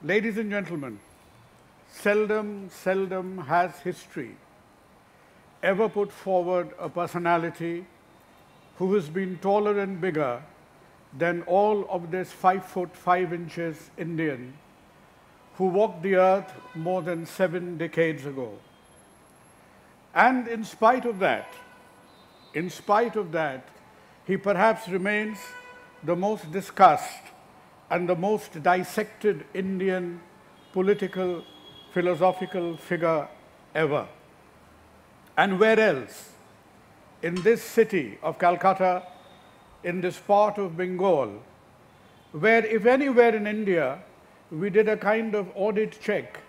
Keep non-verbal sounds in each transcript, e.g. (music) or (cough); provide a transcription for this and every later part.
Ladies and gentlemen, seldom, seldom has history ever put forward a personality who has been taller and bigger than all of this five foot five inches Indian who walked the earth more than seven decades ago. And in spite of that, in spite of that, he perhaps remains the most discussed and the most dissected Indian political, philosophical figure ever. And where else? In this city of Calcutta, in this part of Bengal, where if anywhere in India, we did a kind of audit check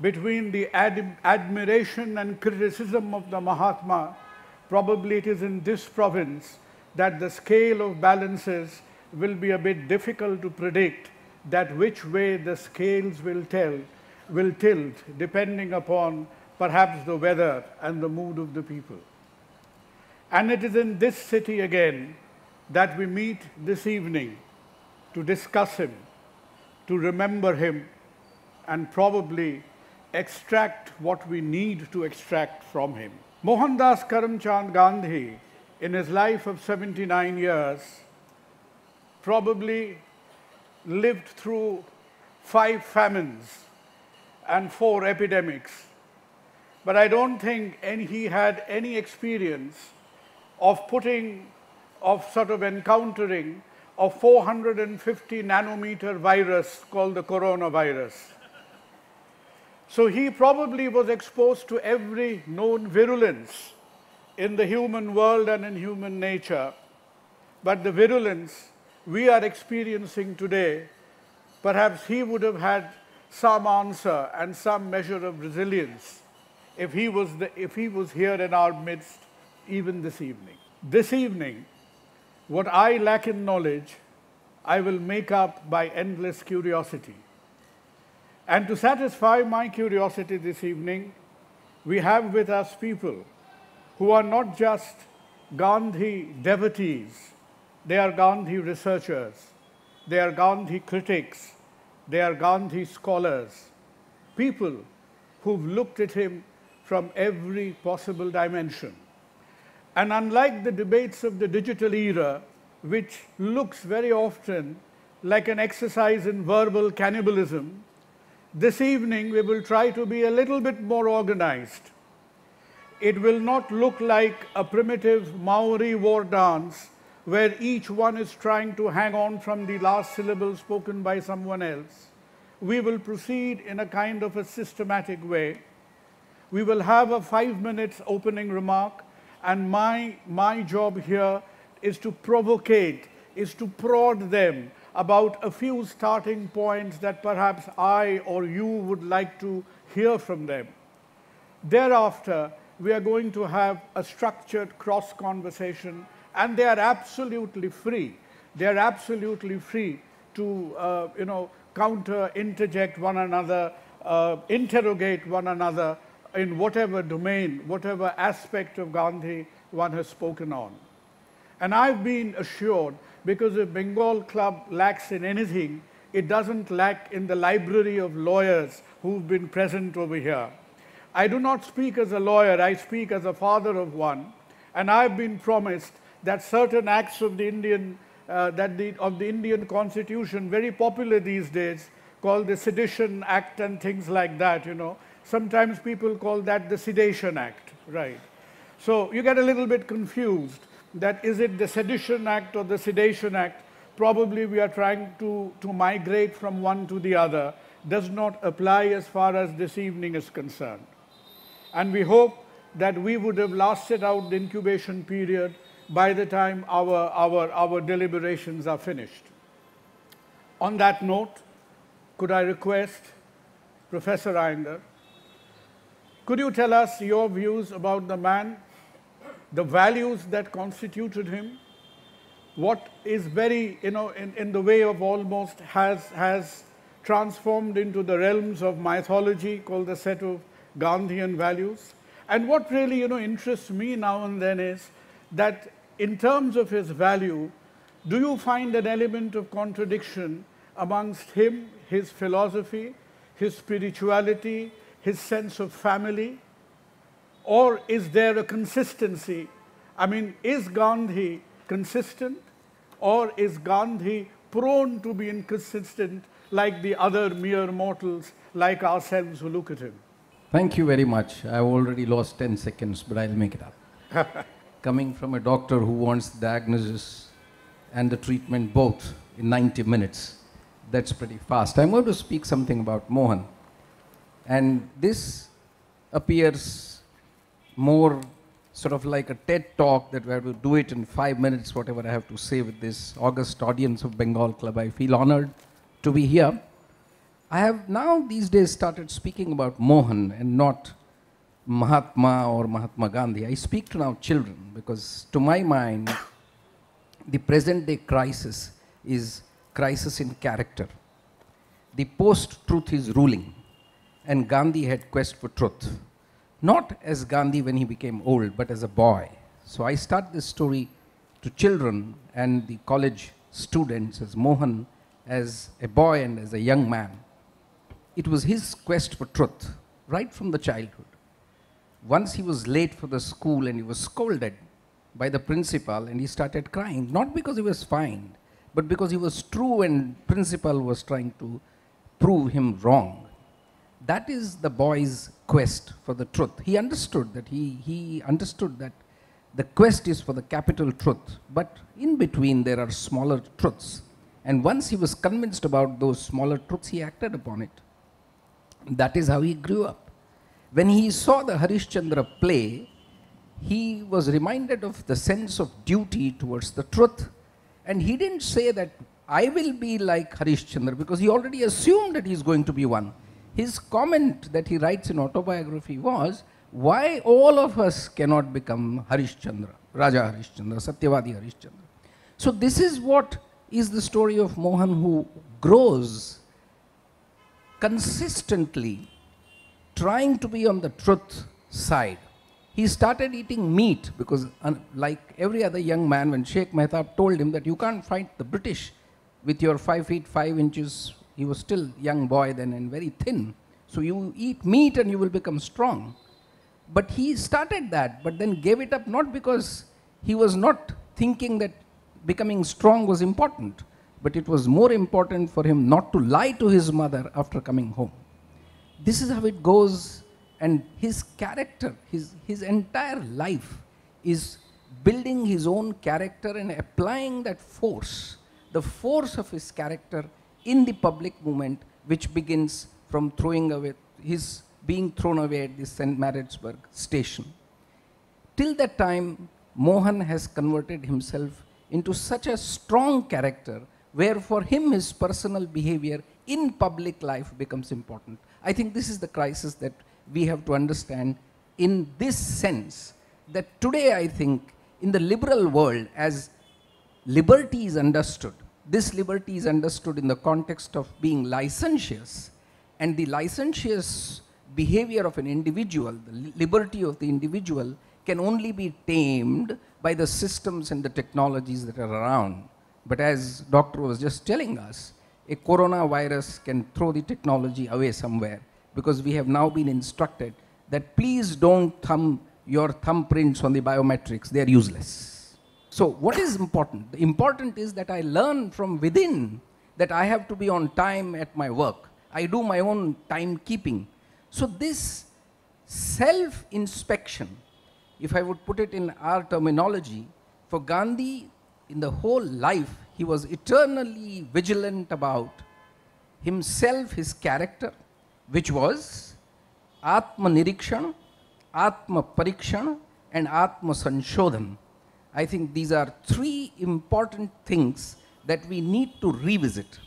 between the ad admiration and criticism of the Mahatma, probably it is in this province that the scale of balances will be a bit difficult to predict that which way the scales will tell, will tilt depending upon perhaps the weather and the mood of the people. And it is in this city again that we meet this evening to discuss him, to remember him, and probably extract what we need to extract from him. Mohandas Karamchand Gandhi, in his life of 79 years, probably lived through five famines and four epidemics. But I don't think any, he had any experience of putting, of sort of encountering a 450 nanometer virus called the coronavirus. So he probably was exposed to every known virulence in the human world and in human nature, but the virulence we are experiencing today, perhaps he would have had some answer and some measure of resilience if he was, the, if he was here in our midst even this evening. This evening, what I lack in knowledge, I will make up by endless curiosity. And to satisfy my curiosity this evening, we have with us people who are not just Gandhi devotees, they are Gandhi researchers, they are Gandhi critics, they are Gandhi scholars, people who've looked at him from every possible dimension. And unlike the debates of the digital era, which looks very often like an exercise in verbal cannibalism, this evening we will try to be a little bit more organized. It will not look like a primitive Maori war dance where each one is trying to hang on from the last syllable spoken by someone else. We will proceed in a kind of a systematic way. We will have a five minutes opening remark and my, my job here is to provocate, is to prod them about a few starting points that perhaps I or you would like to hear from them. Thereafter, we are going to have a structured cross conversation and they are absolutely free. They are absolutely free to, uh, you know, counter, interject one another, uh, interrogate one another in whatever domain, whatever aspect of Gandhi one has spoken on. And I've been assured because if Bengal Club lacks in anything, it doesn't lack in the library of lawyers who've been present over here. I do not speak as a lawyer, I speak as a father of one, and I've been promised that certain acts of the Indian, uh, that the, of the Indian constitution, very popular these days, called the Sedition Act and things like that, you know. Sometimes people call that the Sedation Act, right. So you get a little bit confused that is it the Sedition Act or the Sedation Act? Probably we are trying to, to migrate from one to the other. Does not apply as far as this evening is concerned. And we hope that we would have lasted out the incubation period by the time our, our, our deliberations are finished. On that note, could I request Professor Inder, could you tell us your views about the man, the values that constituted him, what is very, you know, in, in the way of almost has, has transformed into the realms of mythology called the set of Gandhian values. And what really, you know, interests me now and then is that in terms of his value, do you find an element of contradiction amongst him, his philosophy, his spirituality, his sense of family? Or is there a consistency? I mean, is Gandhi consistent or is Gandhi prone to be inconsistent like the other mere mortals like ourselves who look at him? Thank you very much. I've already lost 10 seconds, but I'll make it up. (laughs) coming from a doctor who wants diagnosis and the treatment both in 90 minutes. That's pretty fast. I'm going to speak something about Mohan. And this appears more sort of like a TED talk that we have to do it in five minutes, whatever I have to say with this august audience of Bengal Club. I feel honored to be here. I have now these days started speaking about Mohan and not Mahatma or Mahatma Gandhi. I speak to now children because to my mind, the present day crisis is crisis in character. The post-truth is ruling and Gandhi had quest for truth. Not as Gandhi when he became old, but as a boy. So I start this story to children and the college students as Mohan, as a boy and as a young man. It was his quest for truth, right from the childhood once he was late for the school and he was scolded by the principal and he started crying, not because he was fined, but because he was true and principal was trying to prove him wrong. That is the boy's quest for the truth. He understood that he, he understood that the quest is for the capital truth, but in between there are smaller truths. And once he was convinced about those smaller truths, he acted upon it. That is how he grew up. When he saw the Harishchandra play, he was reminded of the sense of duty towards the truth. And he didn't say that I will be like Harishchandra because he already assumed that he's going to be one. His comment that he writes in autobiography was, why all of us cannot become Harishchandra, Raja Harishchandra, Satyavadi Harishchandra. So this is what is the story of Mohan who grows consistently trying to be on the truth side, he started eating meat because, like every other young man, when Sheikh Mehtab told him that you can't fight the British with your five feet five inches, he was still young boy then and very thin. So you eat meat and you will become strong. But he started that, but then gave it up not because he was not thinking that becoming strong was important, but it was more important for him not to lie to his mother after coming home. This is how it goes. And his character, his, his entire life is building his own character and applying that force, the force of his character in the public movement, which begins from throwing away, his being thrown away at the St. Maritzburg station. Till that time, Mohan has converted himself into such a strong character where for him his personal behavior in public life becomes important. I think this is the crisis that we have to understand in this sense that today I think in the liberal world as liberty is understood, this liberty is understood in the context of being licentious and the licentious behavior of an individual, the liberty of the individual can only be tamed by the systems and the technologies that are around. But as doctor was just telling us, a coronavirus can throw the technology away somewhere because we have now been instructed that please don't thumb your thumbprints on the biometrics, they're useless. So what is important? The important is that I learn from within that I have to be on time at my work. I do my own timekeeping. So this self-inspection, if I would put it in our terminology, for Gandhi in the whole life, he was eternally vigilant about himself, his character, which was Atma Nirikshana, Atma Parikshana, and Atma Sanshodhan. I think these are three important things that we need to revisit.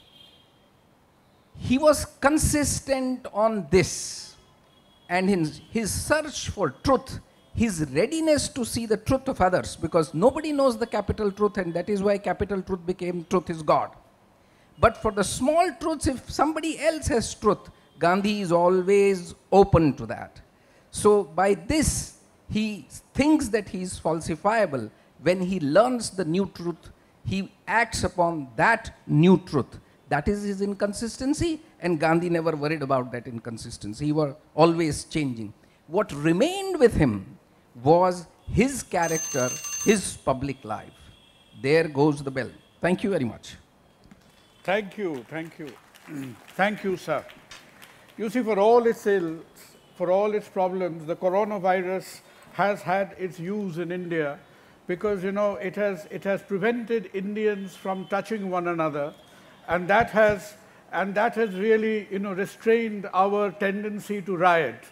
He was consistent on this, and in his search for truth, his readiness to see the truth of others because nobody knows the capital truth and that is why capital truth became truth is God. But for the small truths, if somebody else has truth, Gandhi is always open to that. So by this, he thinks that he is falsifiable. When he learns the new truth, he acts upon that new truth. That is his inconsistency, and Gandhi never worried about that inconsistency. He was always changing. What remained with him was his character, his public life. There goes the bell. Thank you very much. Thank you, thank you. (clears throat) thank you, sir. You see, for all its ills, for all its problems, the coronavirus has had its use in India because, you know, it has, it has prevented Indians from touching one another and that has, and that has really, you know, restrained our tendency to riot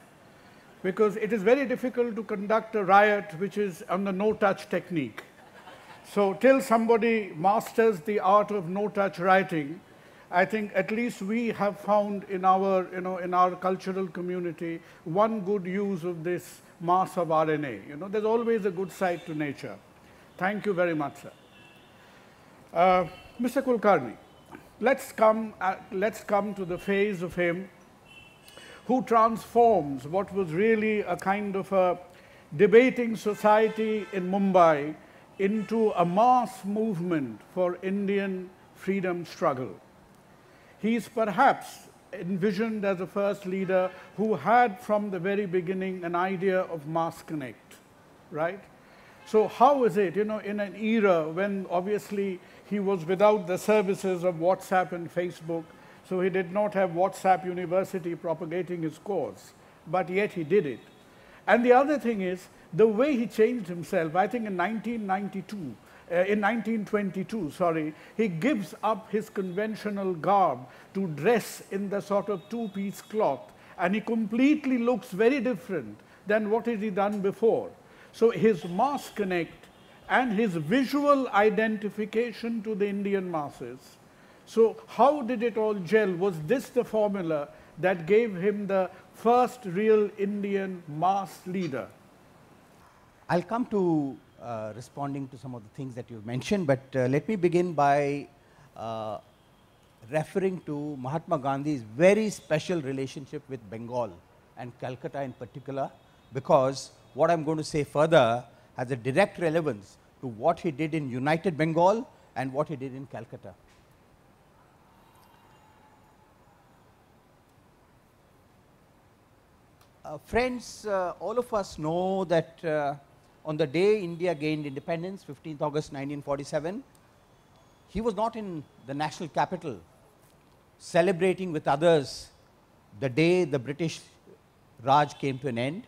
because it is very difficult to conduct a riot which is on the no-touch technique. So till somebody masters the art of no-touch writing, I think at least we have found in our, you know, in our cultural community one good use of this mass of RNA. You know, there's always a good side to nature. Thank you very much, sir. Uh, Mr. Kulkarni, let's come, uh, let's come to the phase of him who transforms what was really a kind of a debating society in Mumbai into a mass movement for Indian freedom struggle. He is perhaps envisioned as a first leader who had from the very beginning an idea of mass connect, right? So how is it, you know, in an era when obviously he was without the services of WhatsApp and Facebook, so he did not have WhatsApp University propagating his course, but yet he did it. And the other thing is the way he changed himself, I think in 1992, uh, in 1922, sorry, he gives up his conventional garb to dress in the sort of two-piece cloth and he completely looks very different than what had he done before. So his mass connect and his visual identification to the Indian masses so how did it all gel? Was this the formula that gave him the first real Indian mass leader? I'll come to uh, responding to some of the things that you've mentioned, but uh, let me begin by uh, referring to Mahatma Gandhi's very special relationship with Bengal and Calcutta in particular, because what I'm going to say further has a direct relevance to what he did in United Bengal and what he did in Calcutta. Uh, friends, uh, all of us know that uh, on the day India gained independence, 15th August 1947, he was not in the national capital celebrating with others the day the British Raj came to an end.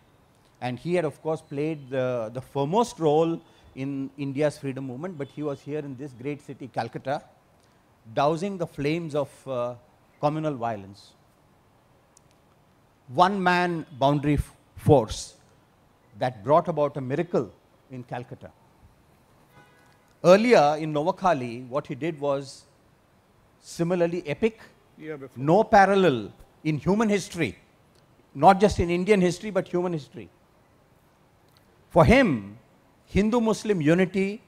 And he had, of course, played the, the foremost role in India's freedom movement, but he was here in this great city, Calcutta, dousing the flames of uh, communal violence one-man boundary force that brought about a miracle in Calcutta. Earlier in Novakali, what he did was similarly epic, yeah, no parallel in human history, not just in Indian history, but human history. For him, Hindu-Muslim unity,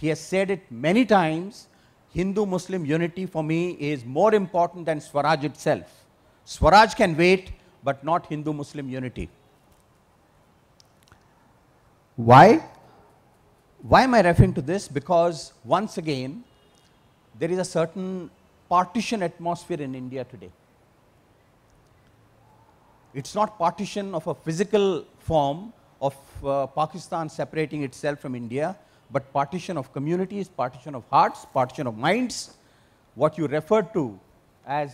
he has said it many times, Hindu-Muslim unity for me is more important than Swaraj itself. Swaraj can wait, but not Hindu Muslim unity. Why? Why am I referring to this? Because once again, there is a certain partition atmosphere in India today. It's not partition of a physical form of uh, Pakistan separating itself from India, but partition of communities, partition of hearts, partition of minds, what you refer to as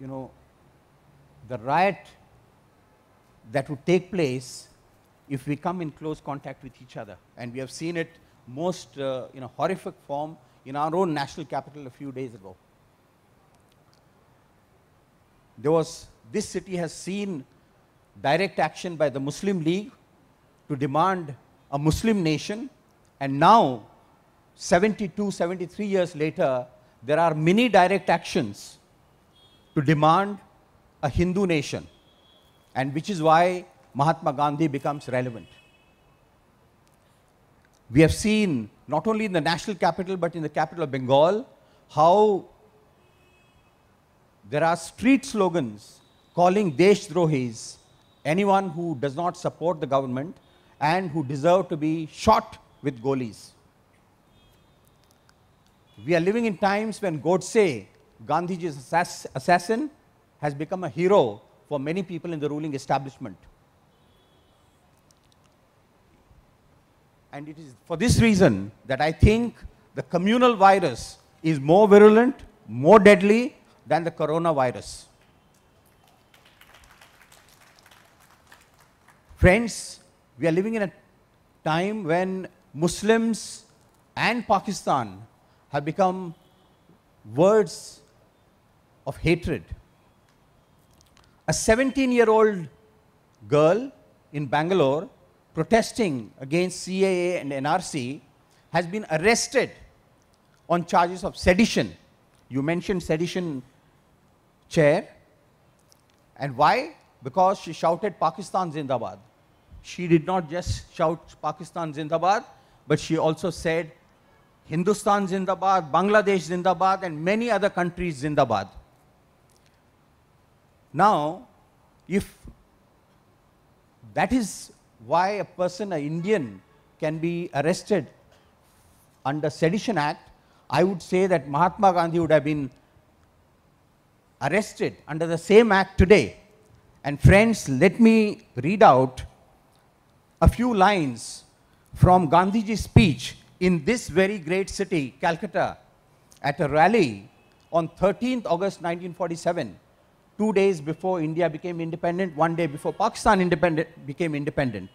you know, the riot that would take place if we come in close contact with each other. And we have seen it most uh, in a horrific form in our own national capital a few days ago. There was, this city has seen direct action by the Muslim League to demand a Muslim nation. And now, 72, 73 years later, there are many direct actions to demand a Hindu nation, and which is why Mahatma Gandhi becomes relevant. We have seen, not only in the national capital, but in the capital of Bengal, how there are street slogans calling Deshdrohis, anyone who does not support the government and who deserve to be shot with goalies. We are living in times when Godse Gandhiji's assass assassin has become a hero for many people in the ruling establishment. And it is for this reason that I think the communal virus is more virulent, more deadly than the coronavirus. Friends, we are living in a time when Muslims and Pakistan have become words of hatred. A 17 year old girl in Bangalore protesting against CAA and NRC has been arrested on charges of sedition. You mentioned sedition, Chair. And why? Because she shouted Pakistan Zindabad. She did not just shout Pakistan Zindabad, but she also said Hindustan Zindabad, Bangladesh Zindabad, and many other countries Zindabad. Now, if that is why a person, an Indian, can be arrested under Sedition Act, I would say that Mahatma Gandhi would have been arrested under the same act today. And friends, let me read out a few lines from Gandhiji's speech in this very great city, Calcutta, at a rally on 13th August 1947 two days before India became independent, one day before Pakistan independent, became independent.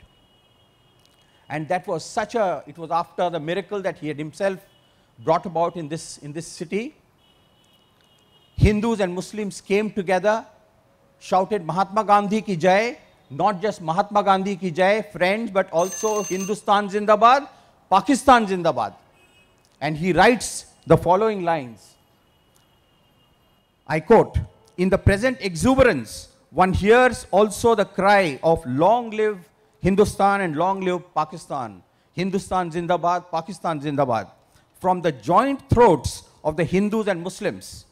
And that was such a, it was after the miracle that he had himself brought about in this, in this city. Hindus and Muslims came together, shouted Mahatma Gandhi ki jai, not just Mahatma Gandhi ki jai, friends, but also Hindustan Zindabad, Pakistan Zindabad. And he writes the following lines. I quote, in the present exuberance, one hears also the cry of long live Hindustan and long live Pakistan. Hindustan Zindabad, Pakistan Zindabad. From the joint throats of the Hindus and Muslims,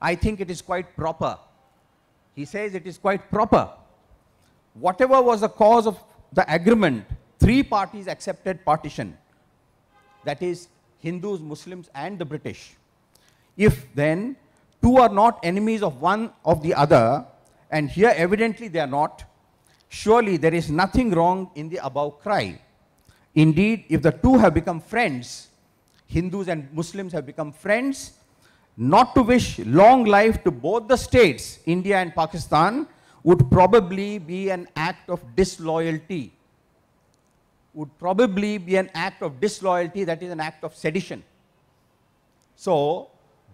I think it is quite proper. He says it is quite proper. Whatever was the cause of the agreement, three parties accepted partition. That is, Hindus, Muslims, and the British. If then two are not enemies of one of the other, and here evidently they are not, surely there is nothing wrong in the above cry. Indeed, if the two have become friends, Hindus and Muslims have become friends, not to wish long life to both the states, India and Pakistan, would probably be an act of disloyalty. Would probably be an act of disloyalty, that is an act of sedition. So,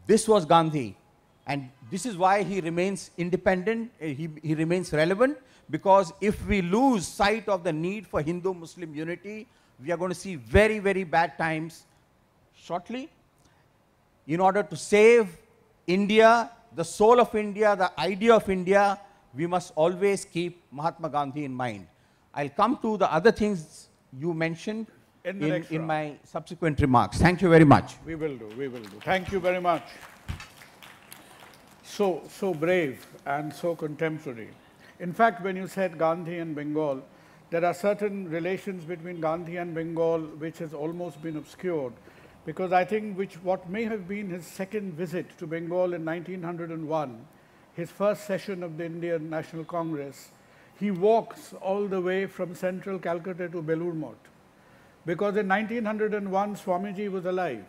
this was Gandhi. And this is why he remains independent, eh, he, he remains relevant, because if we lose sight of the need for Hindu-Muslim unity, we are going to see very, very bad times shortly. In order to save India, the soul of India, the idea of India, we must always keep Mahatma Gandhi in mind. I'll come to the other things you mentioned in, in, in my subsequent remarks. Thank you very much. We will do, we will do. Thank you very much so, so brave and so contemporary. In fact, when you said Gandhi and Bengal, there are certain relations between Gandhi and Bengal which has almost been obscured because I think which what may have been his second visit to Bengal in 1901, his first session of the Indian National Congress, he walks all the way from central Calcutta to Belur because in 1901 Swamiji was alive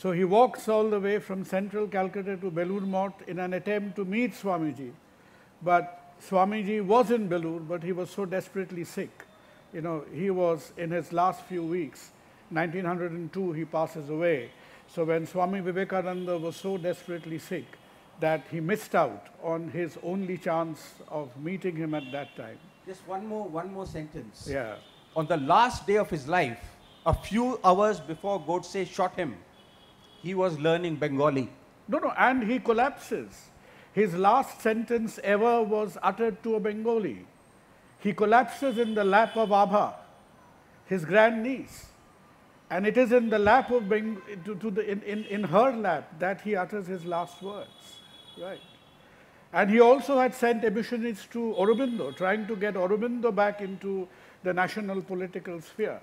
so he walks all the way from central Calcutta to Belur Mott in an attempt to meet Swamiji. But Swamiji was in Belur, but he was so desperately sick. You know, he was in his last few weeks. 1902, he passes away. So when Swami Vivekananda was so desperately sick that he missed out on his only chance of meeting him at that time. Just one more, one more sentence. Yeah. On the last day of his life, a few hours before Godse shot him, he was learning Bengali. No, no, and he collapses. His last sentence ever was uttered to a Bengali. He collapses in the lap of Abha, his grandniece. And it is in the lap of Beng to, to the, in, in, in her lap that he utters his last words. Right. And he also had sent emissaries to Aurobindo, trying to get Aurobindo back into the national political sphere.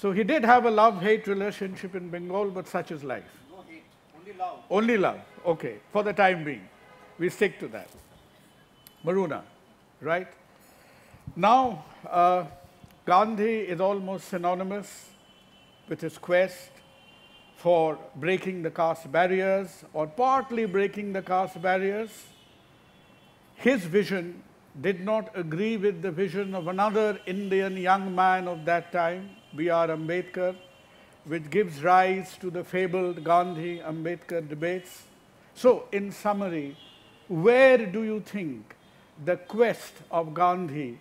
So he did have a love-hate relationship in Bengal, but such is life. No hate, only love. Only love, okay, for the time being. We stick to that. Maruna, right? Now, uh, Gandhi is almost synonymous with his quest for breaking the caste barriers or partly breaking the caste barriers. His vision did not agree with the vision of another Indian young man of that time B.R. Ambedkar, which gives rise to the fabled Gandhi-Ambedkar debates. So, in summary, where do you think the quest of Gandhi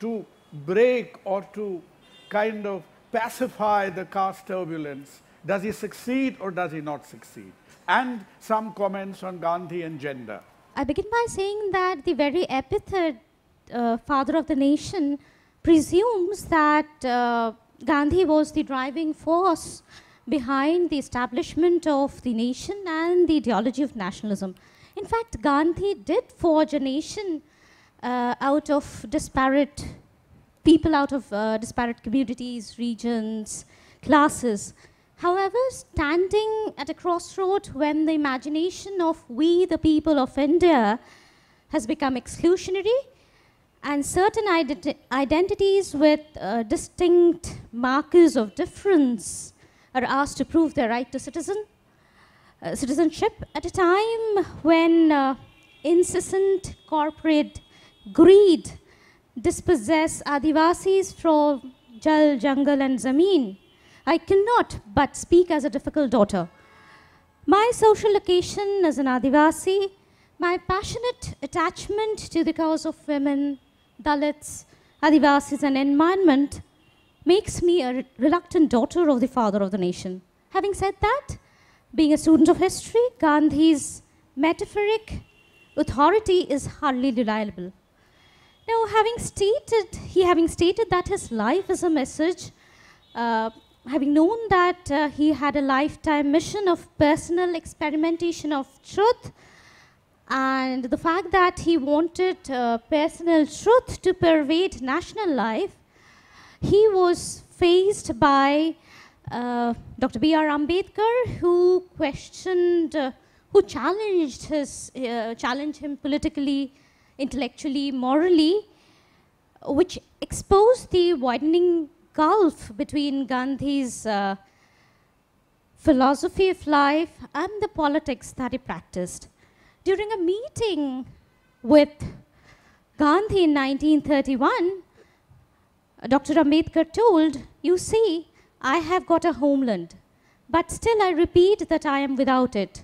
to break or to kind of pacify the caste turbulence, does he succeed or does he not succeed? And some comments on Gandhi and gender. I begin by saying that the very epithet, uh, father of the nation, presumes that uh, Gandhi was the driving force behind the establishment of the nation and the ideology of nationalism. In fact, Gandhi did forge a nation uh, out of disparate people, out of uh, disparate communities, regions, classes. However, standing at a crossroad when the imagination of we, the people of India, has become exclusionary, and certain identities with uh, distinct markers of difference are asked to prove their right to citizen, uh, citizenship at a time when uh, incessant corporate greed dispossess Adivasis from Jal, Jungle and Zameen. I cannot but speak as a difficult daughter. My social location as an Adivasi, my passionate attachment to the cause of women, Dalits, Adivasis and environment makes me a reluctant daughter of the father of the nation. Having said that, being a student of history, Gandhi's metaphoric authority is hardly reliable. Now, having stated, he having stated that his life is a message, uh, having known that uh, he had a lifetime mission of personal experimentation of truth, and the fact that he wanted uh, personal truth to pervade national life, he was faced by uh, Dr. B.R. Ambedkar, who questioned, uh, who challenged his, uh, challenged him politically, intellectually, morally, which exposed the widening gulf between Gandhi's uh, philosophy of life and the politics that he practiced during a meeting with Gandhi in 1931, Dr. Ambedkar told, you see, I have got a homeland, but still I repeat that I am without it.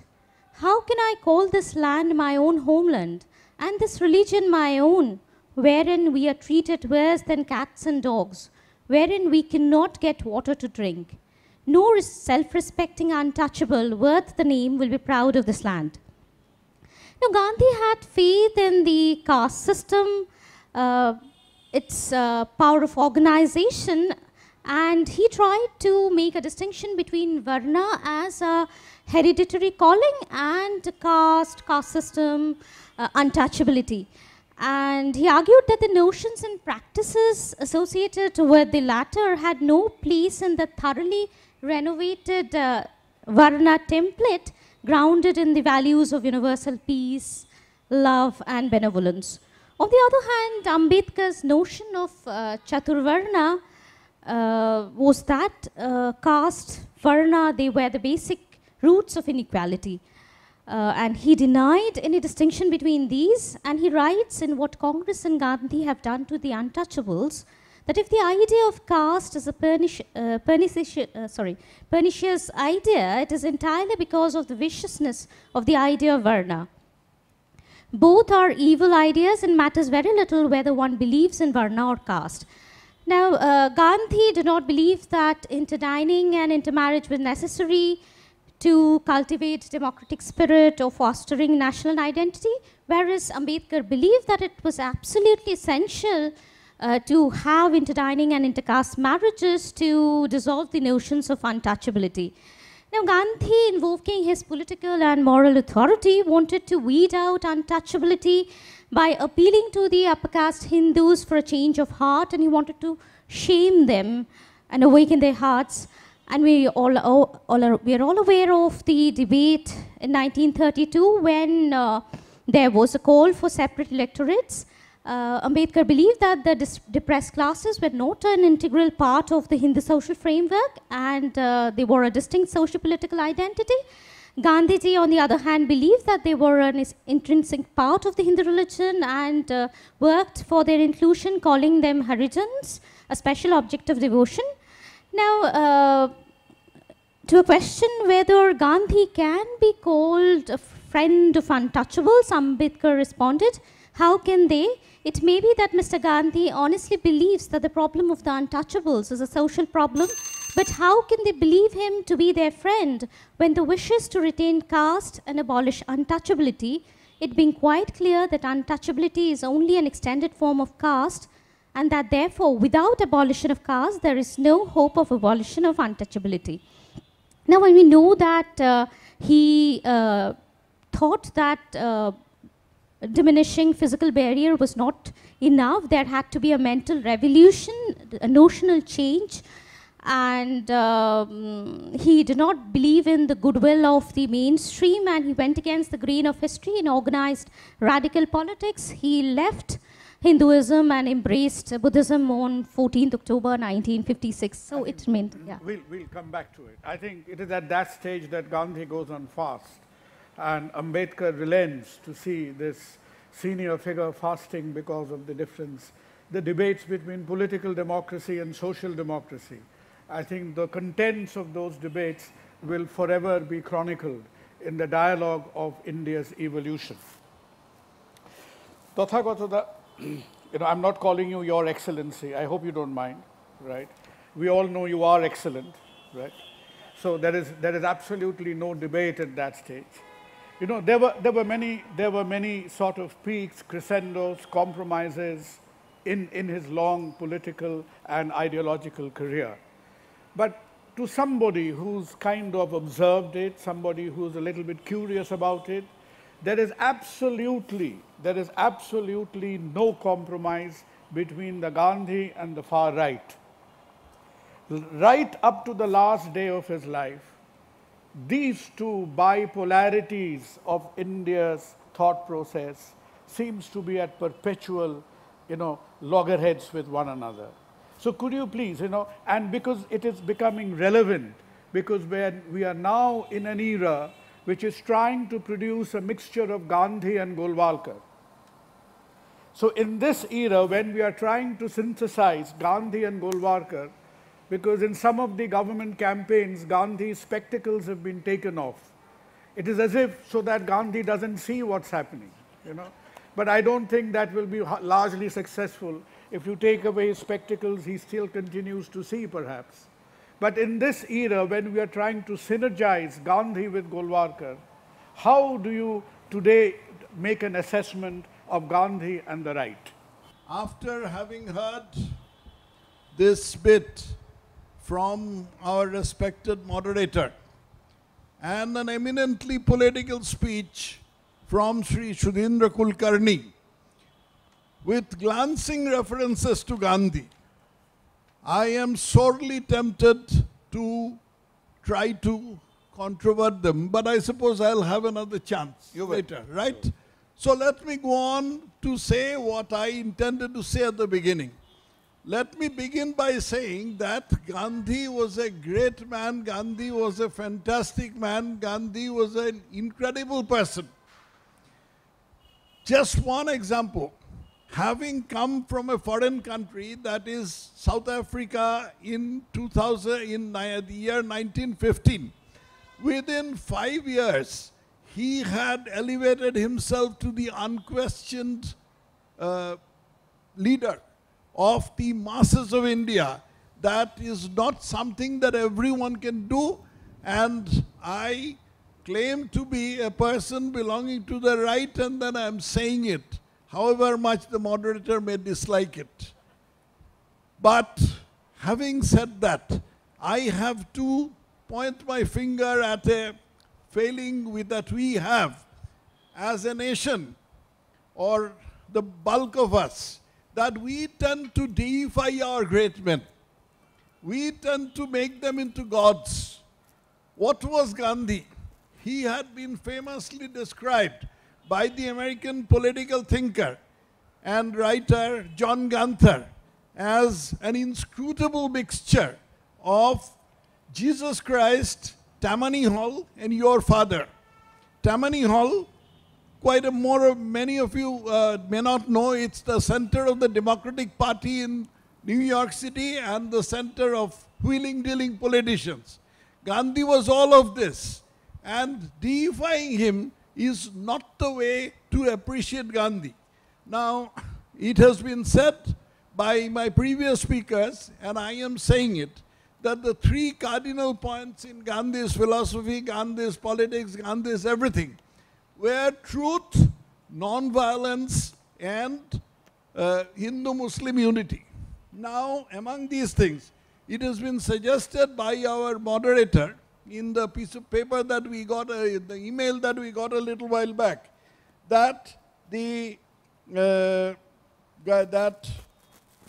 How can I call this land my own homeland and this religion my own, wherein we are treated worse than cats and dogs, wherein we cannot get water to drink? No self-respecting untouchable worth the name will be proud of this land. Now, Gandhi had faith in the caste system, uh, its uh, power of organization, and he tried to make a distinction between Varna as a hereditary calling and caste, caste system, uh, untouchability. And he argued that the notions and practices associated with the latter had no place in the thoroughly renovated uh, Varna template grounded in the values of universal peace, love and benevolence. On the other hand, Ambedkar's notion of uh, Chaturvarna uh, was that uh, caste, Varna, they were the basic roots of inequality. Uh, and he denied any distinction between these and he writes in what Congress and Gandhi have done to the untouchables that if the idea of caste is a pernici uh, pernicious, uh, sorry, pernicious idea, it is entirely because of the viciousness of the idea of Varna. Both are evil ideas and matters very little whether one believes in Varna or caste. Now, uh, Gandhi did not believe that interdining and intermarriage were necessary to cultivate democratic spirit or fostering national identity, whereas Ambedkar believed that it was absolutely essential uh, to have interdining and intercaste marriages to dissolve the notions of untouchability. Now, Gandhi, invoking his political and moral authority, wanted to weed out untouchability by appealing to the upper caste Hindus for a change of heart, and he wanted to shame them and awaken their hearts. And we all, all, all are, we are all aware of the debate in 1932 when uh, there was a call for separate electorates uh, Ambedkar believed that the depressed classes were not an integral part of the Hindu social framework and uh, they were a distinct socio-political identity. Gandhiji, on the other hand, believed that they were an intrinsic part of the Hindu religion and uh, worked for their inclusion, calling them Harijans, a special object of devotion. Now, uh, to a question whether Gandhi can be called a friend of untouchables, Ambedkar responded, how can they it may be that Mr. Gandhi honestly believes that the problem of the untouchables is a social problem, but how can they believe him to be their friend when the wishes to retain caste and abolish untouchability, it being quite clear that untouchability is only an extended form of caste and that therefore without abolition of caste there is no hope of abolition of untouchability. Now when we know that uh, he uh, thought that uh, diminishing physical barrier was not enough. There had to be a mental revolution, a notional change. And um, he did not believe in the goodwill of the mainstream and he went against the grain of history and organized radical politics. He left Hinduism and embraced Buddhism on 14th October 1956. So it meant, yeah. We'll, we'll come back to it. I think it is at that stage that Gandhi goes on fast and Ambedkar relents to see this senior figure fasting because of the difference. The debates between political democracy and social democracy. I think the contents of those debates will forever be chronicled in the dialogue of India's evolution. (clears throat) you know, I'm not calling you Your Excellency. I hope you don't mind, right? We all know you are excellent, right? So there is, there is absolutely no debate at that stage. You know, there were, there were, many, there were many sort of peaks, crescendos, compromises in, in his long political and ideological career. But to somebody who's kind of observed it, somebody who's a little bit curious about it, there is absolutely, there is absolutely no compromise between the Gandhi and the far right. Right up to the last day of his life, these two bipolarities of India's thought process seems to be at perpetual, you know, loggerheads with one another. So could you please, you know, and because it is becoming relevant, because we are now in an era which is trying to produce a mixture of Gandhi and Golwalkar. So in this era, when we are trying to synthesize Gandhi and Golwalkar, because in some of the government campaigns, Gandhi's spectacles have been taken off. It is as if so that Gandhi doesn't see what's happening, you know. But I don't think that will be largely successful. If you take away his spectacles, he still continues to see perhaps. But in this era, when we are trying to synergize Gandhi with Golwarkar, how do you today make an assessment of Gandhi and the right? After having heard this bit, from our respected moderator and an eminently political speech from Sri Shudindra Kulkarni with glancing references to Gandhi. I am sorely tempted to try to controvert them, but I suppose I'll have another chance you later, right? So let me go on to say what I intended to say at the beginning. Let me begin by saying that Gandhi was a great man, Gandhi was a fantastic man, Gandhi was an incredible person. Just one example having come from a foreign country that is South Africa in 2000 in the year 1915 within 5 years he had elevated himself to the unquestioned uh, leader of the masses of India. That is not something that everyone can do. And I claim to be a person belonging to the right and then I'm saying it, however much the moderator may dislike it. But having said that, I have to point my finger at a failing that we have as a nation or the bulk of us that we tend to deify our great men. We tend to make them into gods. What was Gandhi? He had been famously described by the American political thinker and writer John Gunther as an inscrutable mixture of Jesus Christ, Tammany Hall, and your father. Tammany Hall quite a more of uh, many of you uh, may not know it's the center of the Democratic Party in New York City and the center of wheeling dealing politicians. Gandhi was all of this and deifying him is not the way to appreciate Gandhi. Now, it has been said by my previous speakers, and I am saying it, that the three cardinal points in Gandhi's philosophy, Gandhi's politics, Gandhi's everything where truth, non-violence, and uh, Hindu-Muslim unity. Now, among these things, it has been suggested by our moderator in the piece of paper that we got, uh, the email that we got a little while back, that the uh, uh, that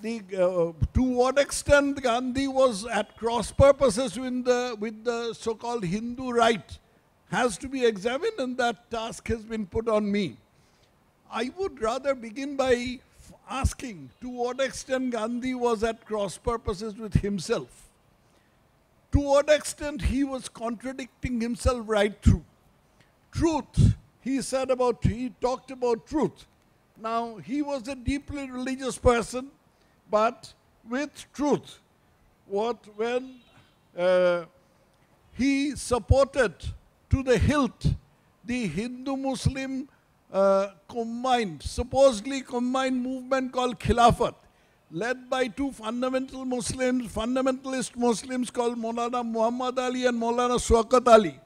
the uh, to what extent Gandhi was at cross purposes with the with the so-called Hindu right has to be examined and that task has been put on me. I would rather begin by asking to what extent Gandhi was at cross purposes with himself. To what extent he was contradicting himself right through. Truth, he said about, he talked about truth. Now, he was a deeply religious person, but with truth. What when uh, he supported to the hilt, the Hindu-Muslim uh, combined, supposedly combined movement called Khilafat, led by two fundamental Muslims, fundamentalist Muslims called Maulana Muhammad Ali and Maulana Swakat Ali.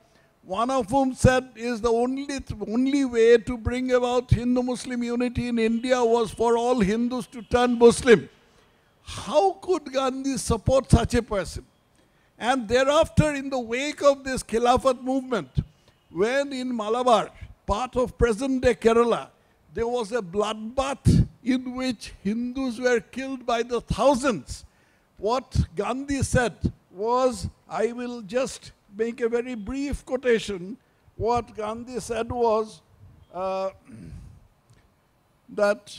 One of whom said is the only, only way to bring about Hindu-Muslim unity in India was for all Hindus to turn Muslim. How could Gandhi support such a person? And thereafter, in the wake of this Khilafat movement, when in Malabar, part of present-day Kerala, there was a bloodbath in which Hindus were killed by the thousands. What Gandhi said was, I will just make a very brief quotation. What Gandhi said was uh, that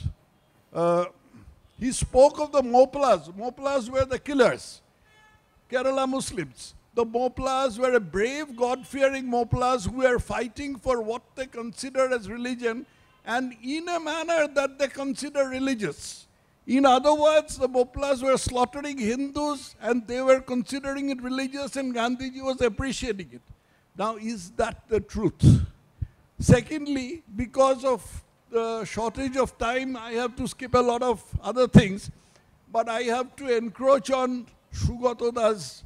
uh, he spoke of the Mopalas. Mopalas were the killers. Kerala Muslims. The Moplas were a brave, God-fearing Moplas who were fighting for what they consider as religion and in a manner that they consider religious. In other words, the Moplas were slaughtering Hindus and they were considering it religious and Gandhiji was appreciating it. Now, is that the truth? Secondly, because of the shortage of time, I have to skip a lot of other things, but I have to encroach on Sugata Das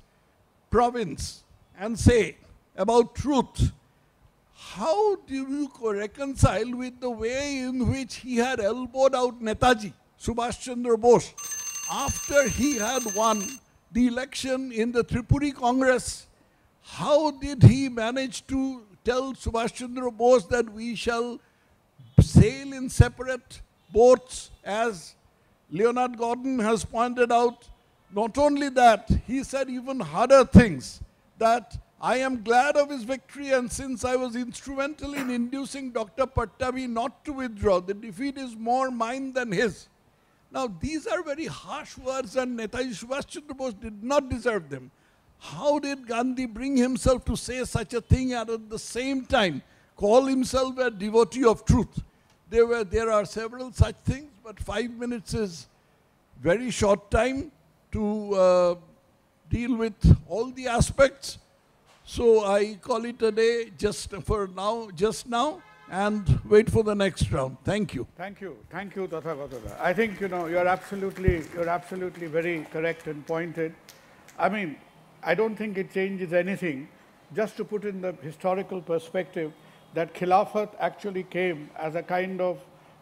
province and say about truth, how do you reconcile with the way in which he had elbowed out Netaji, Subhash Chandra Bose, after he had won the election in the Tripuri Congress? How did he manage to tell Subhash Chandra Bose that we shall sail in separate boats, as Leonard Gordon has pointed out, not only that, he said even harder things that I am glad of his victory and since I was instrumental in inducing Dr. Pattavi not to withdraw, the defeat is more mine than his. Now these are very harsh words and Netaji Subhash Chandra Bose did not deserve them. How did Gandhi bring himself to say such a thing and at the same time call himself a devotee of truth? There, were, there are several such things but five minutes is very short time to uh, deal with all the aspects. So I call it a day just for now, just now, and wait for the next round. Thank you. Thank you. Thank you, Tathagata. I think, you know, you're absolutely, you're absolutely very correct and pointed. I mean, I don't think it changes anything. Just to put in the historical perspective, that Khilafat actually came as a kind of,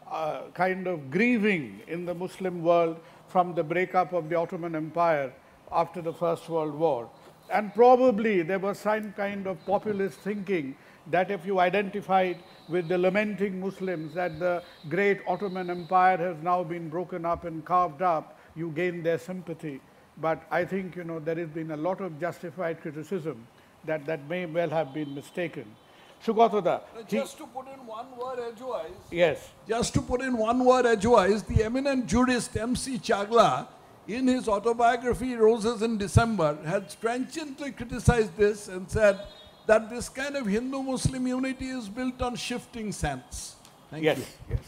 uh, kind of grieving in the Muslim world from the breakup of the Ottoman Empire after the First World War. And probably there was some kind of populist thinking that if you identified with the lamenting Muslims that the great Ottoman Empire has now been broken up and carved up, you gain their sympathy. But I think, you know, there has been a lot of justified criticism that that may well have been mistaken. Sugatoda. Uh, just to put in one word edgewise. Yes. Just to put in one word edgewise, the eminent jurist M.C. Chagla, in his autobiography Roses in December, had stringently criticized this and said that this kind of Hindu-Muslim unity is built on shifting sands. Thank yes, you. Yes,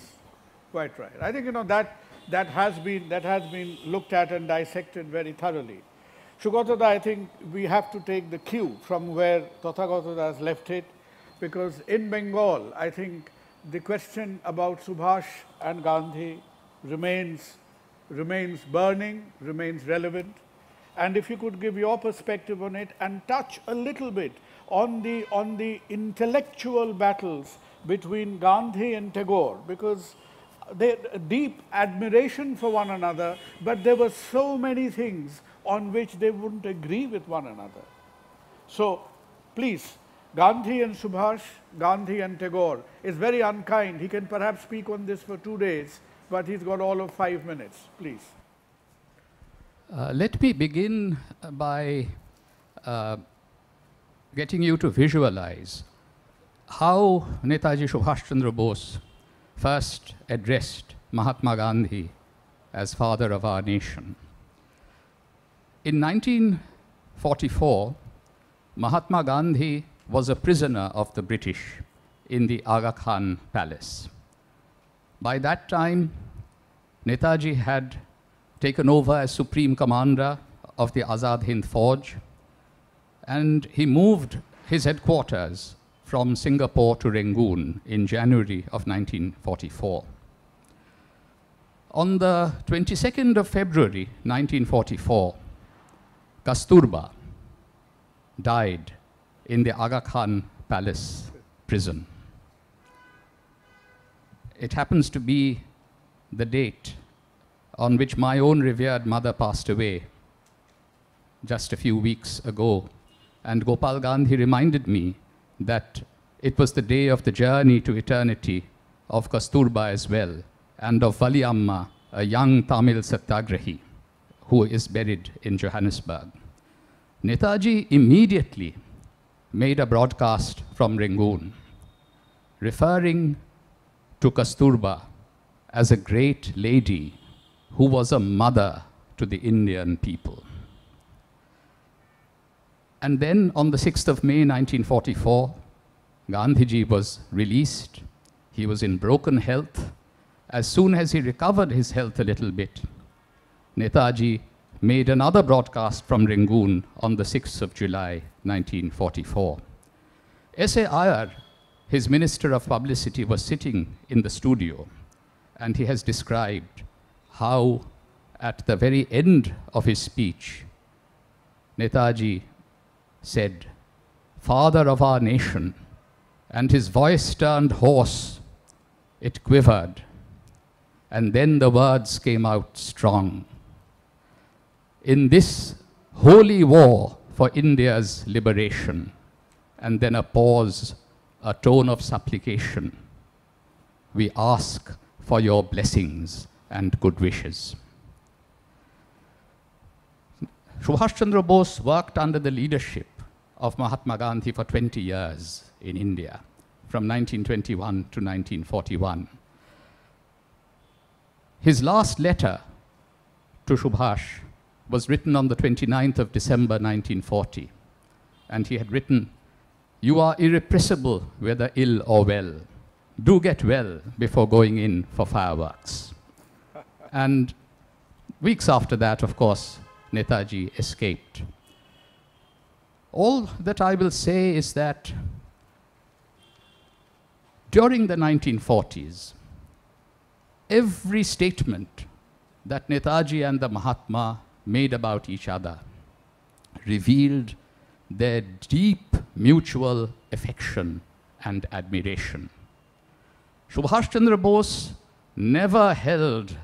quite right. I think you know that that has been that has been looked at and dissected very thoroughly. Shugotoda, I think we have to take the cue from where Tathagatoda has left it because in Bengal, I think the question about Subhash and Gandhi remains, remains burning, remains relevant. And if you could give your perspective on it and touch a little bit on the, on the intellectual battles between Gandhi and Tagore, because they deep admiration for one another, but there were so many things on which they wouldn't agree with one another. So please Gandhi and Subhash, Gandhi and Tagore is very unkind. He can perhaps speak on this for two days, but he's got all of five minutes. Please. Uh, let me begin by uh, getting you to visualize how Netaji Subhash Chandra Bose first addressed Mahatma Gandhi as father of our nation. In 1944, Mahatma Gandhi was a prisoner of the British in the Aga Khan Palace. By that time, Netaji had taken over as Supreme Commander of the Azad Hind Forge, and he moved his headquarters from Singapore to Rangoon in January of 1944. On the 22nd of February 1944, Kasturba died in the Aga Khan Palace prison. It happens to be the date on which my own revered mother passed away just a few weeks ago. And Gopal Gandhi reminded me that it was the day of the journey to eternity of Kasturba as well, and of Vali Amma, a young Tamil Satyagrahi who is buried in Johannesburg. Netaji immediately made a broadcast from Rangoon referring to Kasturba as a great lady who was a mother to the Indian people. And then on the 6th of May 1944, Gandhiji was released. He was in broken health. As soon as he recovered his health a little bit, Netaji made another broadcast from Rangoon on the 6th of July 1944. S.A. Iyer, his Minister of Publicity, was sitting in the studio, and he has described how, at the very end of his speech, Netaji said, Father of our nation, and his voice turned hoarse, it quivered, and then the words came out strong. In this holy war, for India's liberation. And then a pause, a tone of supplication. We ask for your blessings and good wishes. Subhash Chandra Bose worked under the leadership of Mahatma Gandhi for 20 years in India, from 1921 to 1941. His last letter to Subhash was written on the 29th of December 1940. And he had written, You are irrepressible, whether ill or well. Do get well before going in for fireworks. (laughs) and weeks after that, of course, Netaji escaped. All that I will say is that during the 1940s, every statement that Netaji and the Mahatma made about each other revealed their deep mutual affection and admiration. Subhash Chandra Bose never held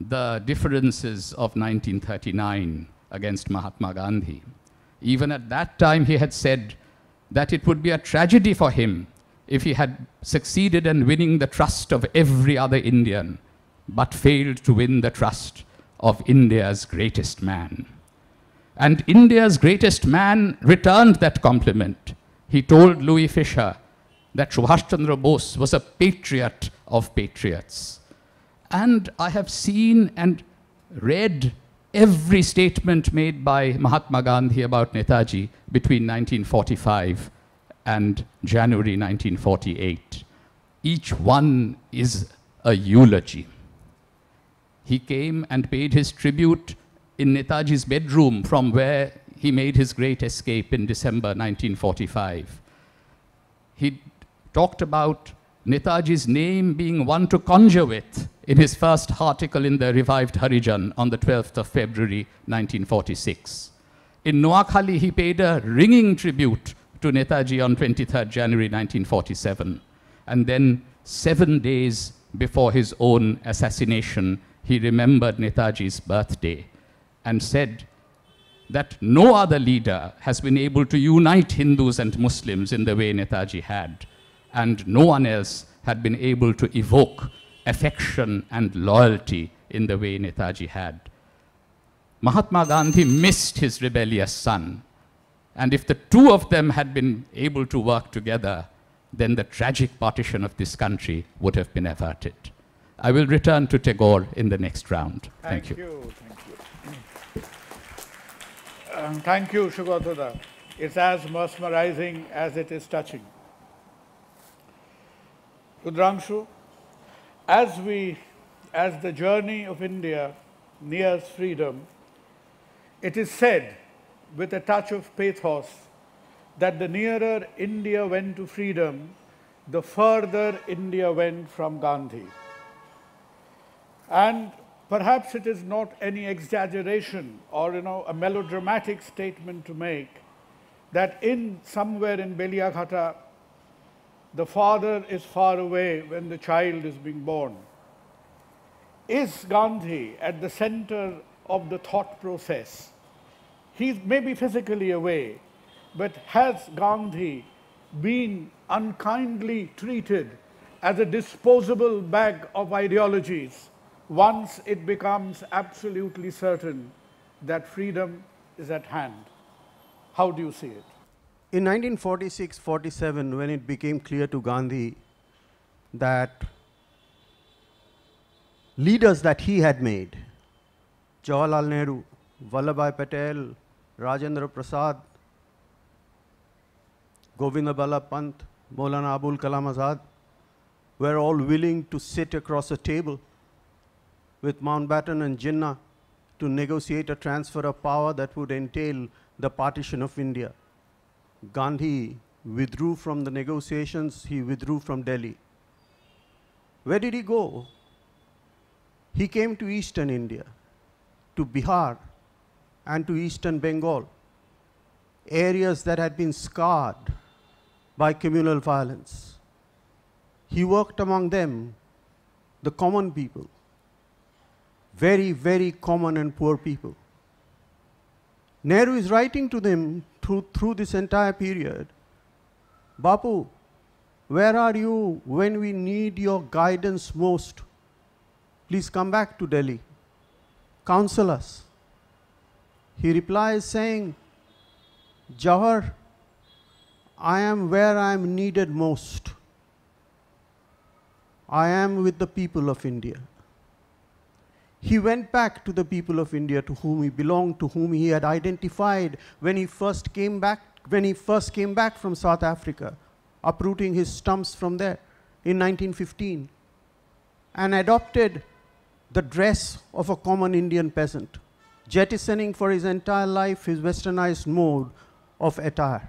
the differences of 1939 against Mahatma Gandhi. Even at that time, he had said that it would be a tragedy for him if he had succeeded in winning the trust of every other Indian, but failed to win the trust of India's greatest man. And India's greatest man returned that compliment. He told Louis Fisher that Subhash Chandra Bose was a patriot of patriots. And I have seen and read every statement made by Mahatma Gandhi about Netaji between 1945 and January 1948. Each one is a eulogy. He came and paid his tribute in Netaji's bedroom from where he made his great escape in December 1945. He talked about Netaji's name being one to conjure with in his first article in the revived Harijan on the 12th of February 1946. In Noakhali, he paid a ringing tribute to Netaji on 23rd January 1947, and then seven days before his own assassination he remembered Netaji's birthday and said that no other leader has been able to unite Hindus and Muslims in the way Netaji had, and no one else had been able to evoke affection and loyalty in the way Netaji had. Mahatma Gandhi missed his rebellious son, and if the two of them had been able to work together, then the tragic partition of this country would have been averted. I will return to Tagore in the next round. Thank, thank you. you. Thank you. Um, thank you, Shugotoda. It's as mesmerizing as it is touching. Udrangshu, as we, as the journey of India nears freedom, it is said with a touch of pathos that the nearer India went to freedom, the further India went from Gandhi. And perhaps it is not any exaggeration or you know a melodramatic statement to make that in somewhere in Beliaghata, the father is far away when the child is being born. Is Gandhi at the center of the thought process? He may be physically away, but has Gandhi been unkindly treated as a disposable bag of ideologies once it becomes absolutely certain that freedom is at hand. How do you see it? In 1946-47, when it became clear to Gandhi that leaders that he had made, Jawaharlal Nehru, Vallabhai Patel, Rajendra Prasad, Govindabala Pant, Maulana Abul Kalam Azad, were all willing to sit across a table with Mountbatten and Jinnah to negotiate a transfer of power that would entail the partition of India. Gandhi withdrew from the negotiations, he withdrew from Delhi. Where did he go? He came to eastern India, to Bihar, and to eastern Bengal, areas that had been scarred by communal violence. He worked among them, the common people, very, very common and poor people. Nehru is writing to them through, through this entire period, Bapu, where are you when we need your guidance most? Please come back to Delhi. Counsel us. He replies saying, Jawar, I am where I am needed most. I am with the people of India. He went back to the people of India to whom he belonged, to whom he had identified when he first came back, when he first came back from South Africa, uprooting his stumps from there in 1915 and adopted the dress of a common Indian peasant, jettisoning for his entire life his westernized mode of attire.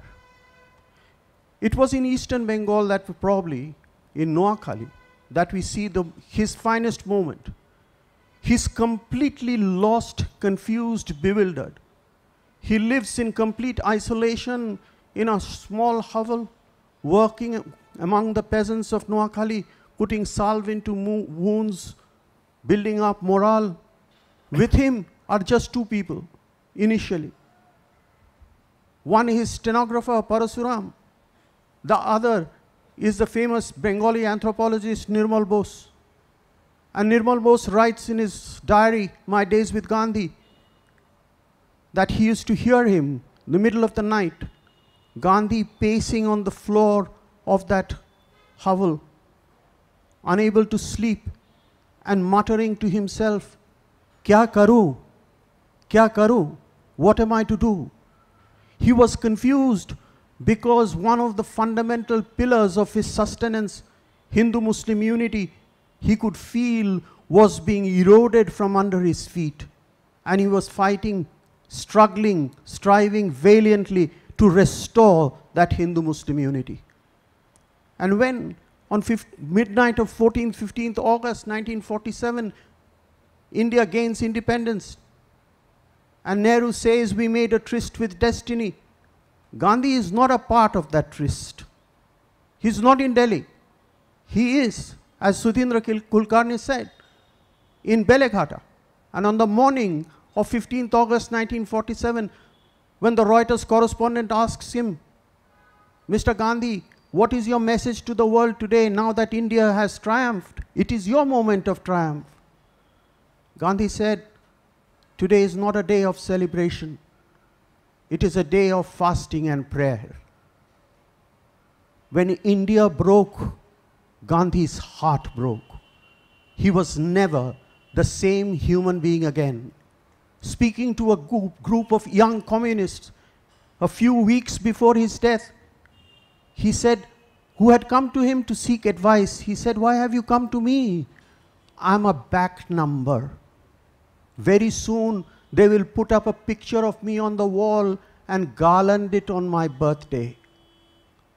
It was in eastern Bengal that probably, in Noakhali, that we see the, his finest moment He's completely lost, confused, bewildered. He lives in complete isolation in a small hovel, working among the peasants of Noakhali, putting salve into wounds, building up morale. With him are just two people initially. One is stenographer Parasuram, the other is the famous Bengali anthropologist Nirmal Bose. And Nirmal Bose writes in his diary, My Days with Gandhi, that he used to hear him in the middle of the night, Gandhi pacing on the floor of that hovel, unable to sleep, and muttering to himself, Kya karu? Kya karu? What am I to do? He was confused because one of the fundamental pillars of his sustenance, Hindu Muslim unity, he could feel was being eroded from under his feet. And he was fighting, struggling, striving valiantly to restore that Hindu Muslim unity. And when on midnight of 14th, 15th August 1947, India gains independence, and Nehru says we made a tryst with destiny, Gandhi is not a part of that tryst. He's not in Delhi. He is as Sudhindra Kulkarni said, in Beleghata. And on the morning of 15th August 1947, when the Reuters correspondent asks him, Mr. Gandhi, what is your message to the world today now that India has triumphed? It is your moment of triumph. Gandhi said, Today is not a day of celebration, it is a day of fasting and prayer. When India broke Gandhi's heart broke. He was never the same human being again. Speaking to a group of young communists a few weeks before his death, he said, who had come to him to seek advice, he said, Why have you come to me? I'm a back number. Very soon they will put up a picture of me on the wall and garland it on my birthday.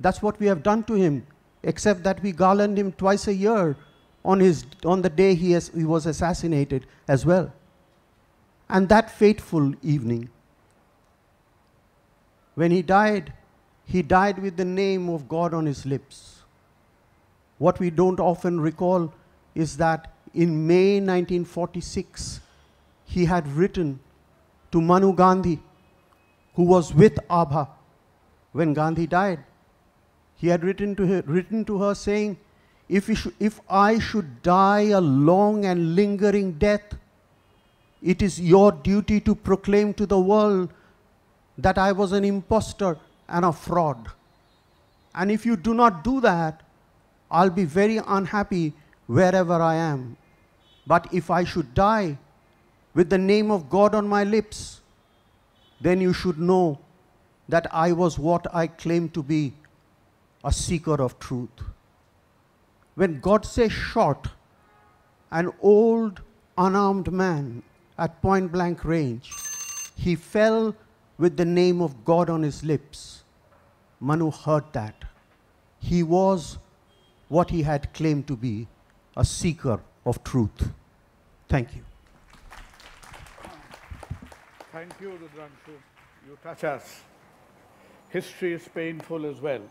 That's what we have done to him except that we garland him twice a year on, his, on the day he, has, he was assassinated as well. And that fateful evening, when he died, he died with the name of God on his lips. What we don't often recall is that in May 1946, he had written to Manu Gandhi, who was with Abha when Gandhi died. He had written to her, written to her saying, if, if I should die a long and lingering death, it is your duty to proclaim to the world that I was an impostor and a fraud. And if you do not do that, I'll be very unhappy wherever I am. But if I should die with the name of God on my lips, then you should know that I was what I claimed to be a seeker of truth. When God says, shot an old unarmed man at point blank range, he fell with the name of God on his lips. Manu heard that. He was what he had claimed to be a seeker of truth. Thank you. Thank you, Rudranshu. You touch us. History is painful as well.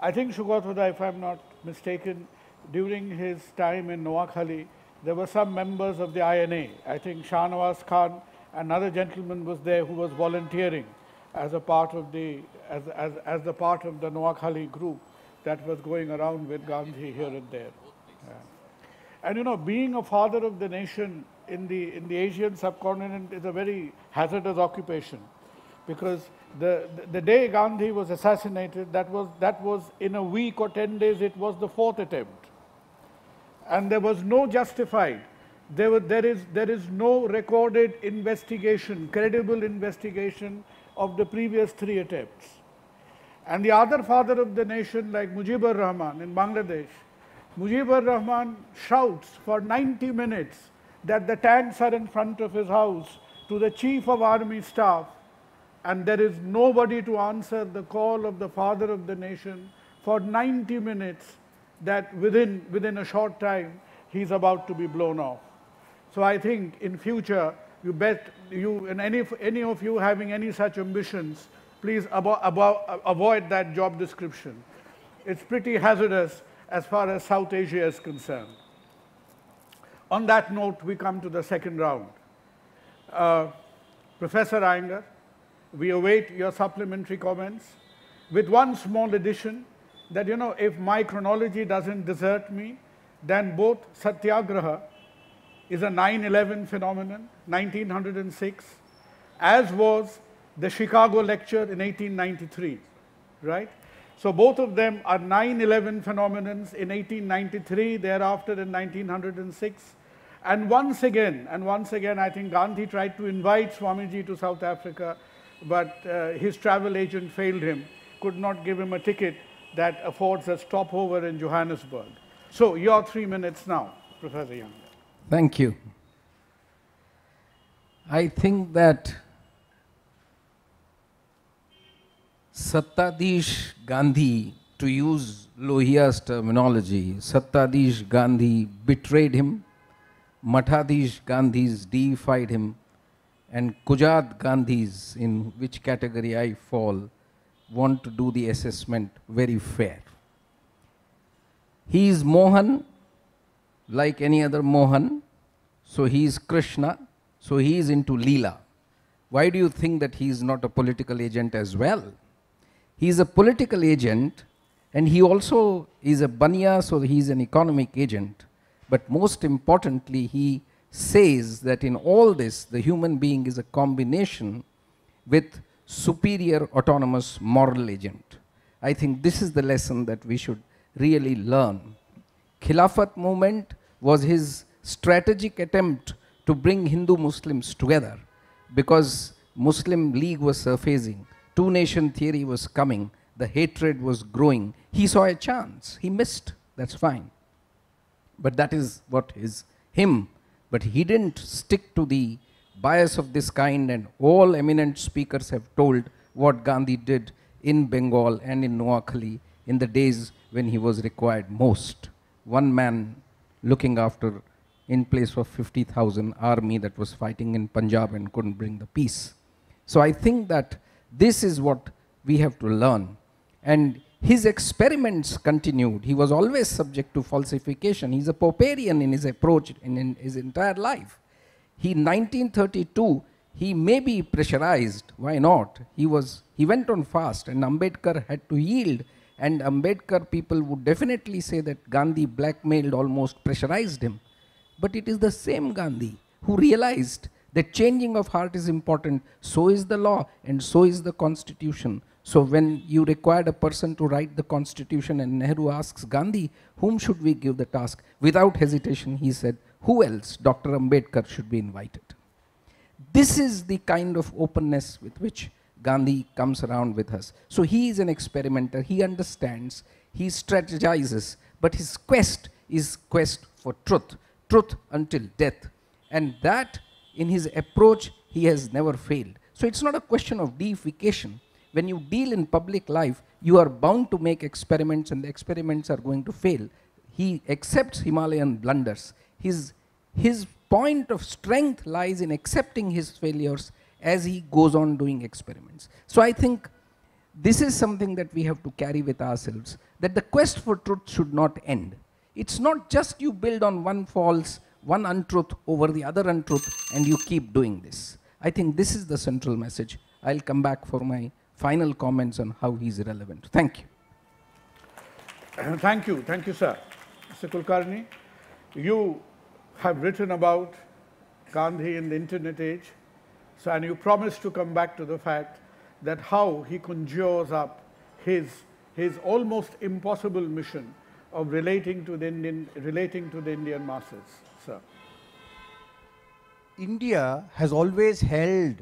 I think Shugathoda, if I'm not mistaken, during his time in Noakhali, there were some members of the INA. I think Shahnawaz Khan, another gentleman was there who was volunteering as a part of the, as, as, as the part of the Noakhali group that was going around with Gandhi here and there. Yeah. And you know, being a father of the nation in the, in the Asian subcontinent is a very hazardous occupation because the, the day Gandhi was assassinated, that was, that was in a week or 10 days, it was the fourth attempt. And there was no justified. There, were, there, is, there is no recorded investigation, credible investigation of the previous three attempts. And the other father of the nation, like Mujibur Rahman in Bangladesh, Mujibur Rahman shouts for 90 minutes that the tanks are in front of his house to the chief of army staff and there is nobody to answer the call of the father of the nation for 90 minutes that within, within a short time he's about to be blown off. So I think in future, you bet you and any, any of you having any such ambitions, please abo, abo, avoid that job description. It's pretty hazardous as far as South Asia is concerned. On that note, we come to the second round. Uh, Professor Iyengar, we await your supplementary comments with one small addition that, you know, if my chronology doesn't desert me, then both Satyagraha is a 9-11 phenomenon, 1906, as was the Chicago lecture in 1893, right? So both of them are 9-11 phenomenons in 1893, thereafter in 1906. And once again, and once again, I think Gandhi tried to invite Swamiji to South Africa but uh, his travel agent failed him, could not give him a ticket that affords a stopover in Johannesburg. So your three minutes now, Professor Young. Thank you. I think that Sattadish Gandhi, to use Lohia's terminology, Sattadish Gandhi betrayed him, Matadish Gandhi's deified him, and Kujad Gandhis, in which category I fall, want to do the assessment very fair. He is Mohan, like any other Mohan, so he is Krishna, so he is into Leela. Why do you think that he is not a political agent as well? He is a political agent and he also is a Banya, so he is an economic agent. But most importantly, he says that in all this, the human being is a combination with superior autonomous moral agent. I think this is the lesson that we should really learn. Khilafat movement was his strategic attempt to bring Hindu Muslims together because Muslim League was surfacing, two nation theory was coming, the hatred was growing. He saw a chance, he missed, that's fine. But that is what is him but he didn't stick to the bias of this kind and all eminent speakers have told what Gandhi did in Bengal and in Noakhali in the days when he was required most. One man looking after in place of 50,000 army that was fighting in Punjab and couldn't bring the peace. So I think that this is what we have to learn. And his experiments continued. He was always subject to falsification. He's a Popperian in his approach in, in his entire life. He, 1932, he may be pressurized. Why not? He was, he went on fast and Ambedkar had to yield and Ambedkar people would definitely say that Gandhi blackmailed, almost pressurized him. But it is the same Gandhi who realized that changing of heart is important. So is the law and so is the constitution. So when you required a person to write the constitution and Nehru asks Gandhi, whom should we give the task? Without hesitation, he said, who else, Dr. Ambedkar, should be invited? This is the kind of openness with which Gandhi comes around with us. So he is an experimenter, he understands, he strategizes, but his quest is quest for truth, truth until death. And that, in his approach, he has never failed. So it's not a question of deification, when you deal in public life, you are bound to make experiments and the experiments are going to fail. He accepts Himalayan blunders. His, his point of strength lies in accepting his failures as he goes on doing experiments. So I think this is something that we have to carry with ourselves, that the quest for truth should not end. It's not just you build on one false, one untruth over the other untruth and you keep doing this. I think this is the central message. I'll come back for my final comments on how he's relevant. Thank you. Uh, thank you. Thank you, sir. Mr. Kulkarni, you have written about Gandhi in the internet age, so, and you promised to come back to the fact that how he conjures up his, his almost impossible mission of relating to the Indian, relating to the Indian masses, sir. India has always held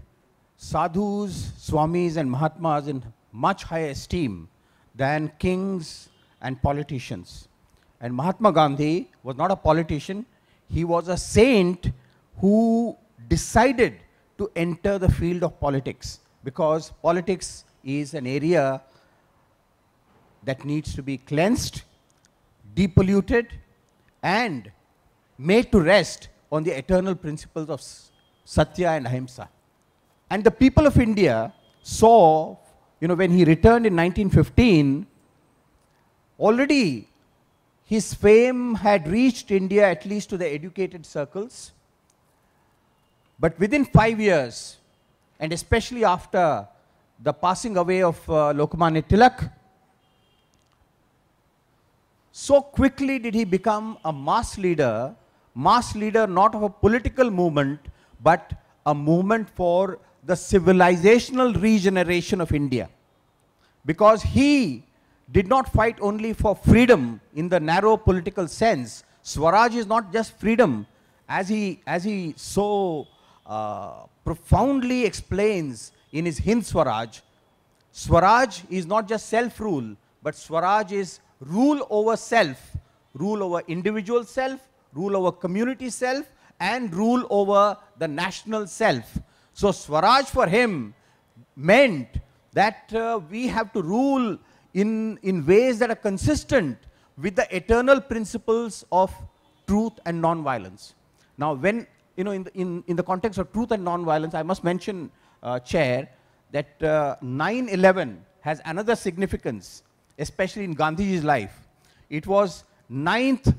sadhus, swamis, and mahatmas in much higher esteem than kings and politicians. And Mahatma Gandhi was not a politician, he was a saint who decided to enter the field of politics because politics is an area that needs to be cleansed, depolluted, and made to rest on the eternal principles of satya and ahimsa. And the people of India saw, you know, when he returned in 1915, already his fame had reached India at least to the educated circles. But within five years, and especially after the passing away of uh, Lokmanya Tilak, so quickly did he become a mass leader, mass leader not of a political movement, but a movement for the civilizational regeneration of India. Because he did not fight only for freedom in the narrow political sense. Swaraj is not just freedom, as he, as he so uh, profoundly explains in his Hind Swaraj. Swaraj is not just self-rule, but Swaraj is rule over self, rule over individual self, rule over community self, and rule over the national self. So Swaraj for him meant that uh, we have to rule in, in ways that are consistent with the eternal principles of truth and non-violence. Now when, you know, in the, in, in the context of truth and non-violence, I must mention, uh, Chair, that 9-11 uh, has another significance, especially in Gandhiji's life. It was 9th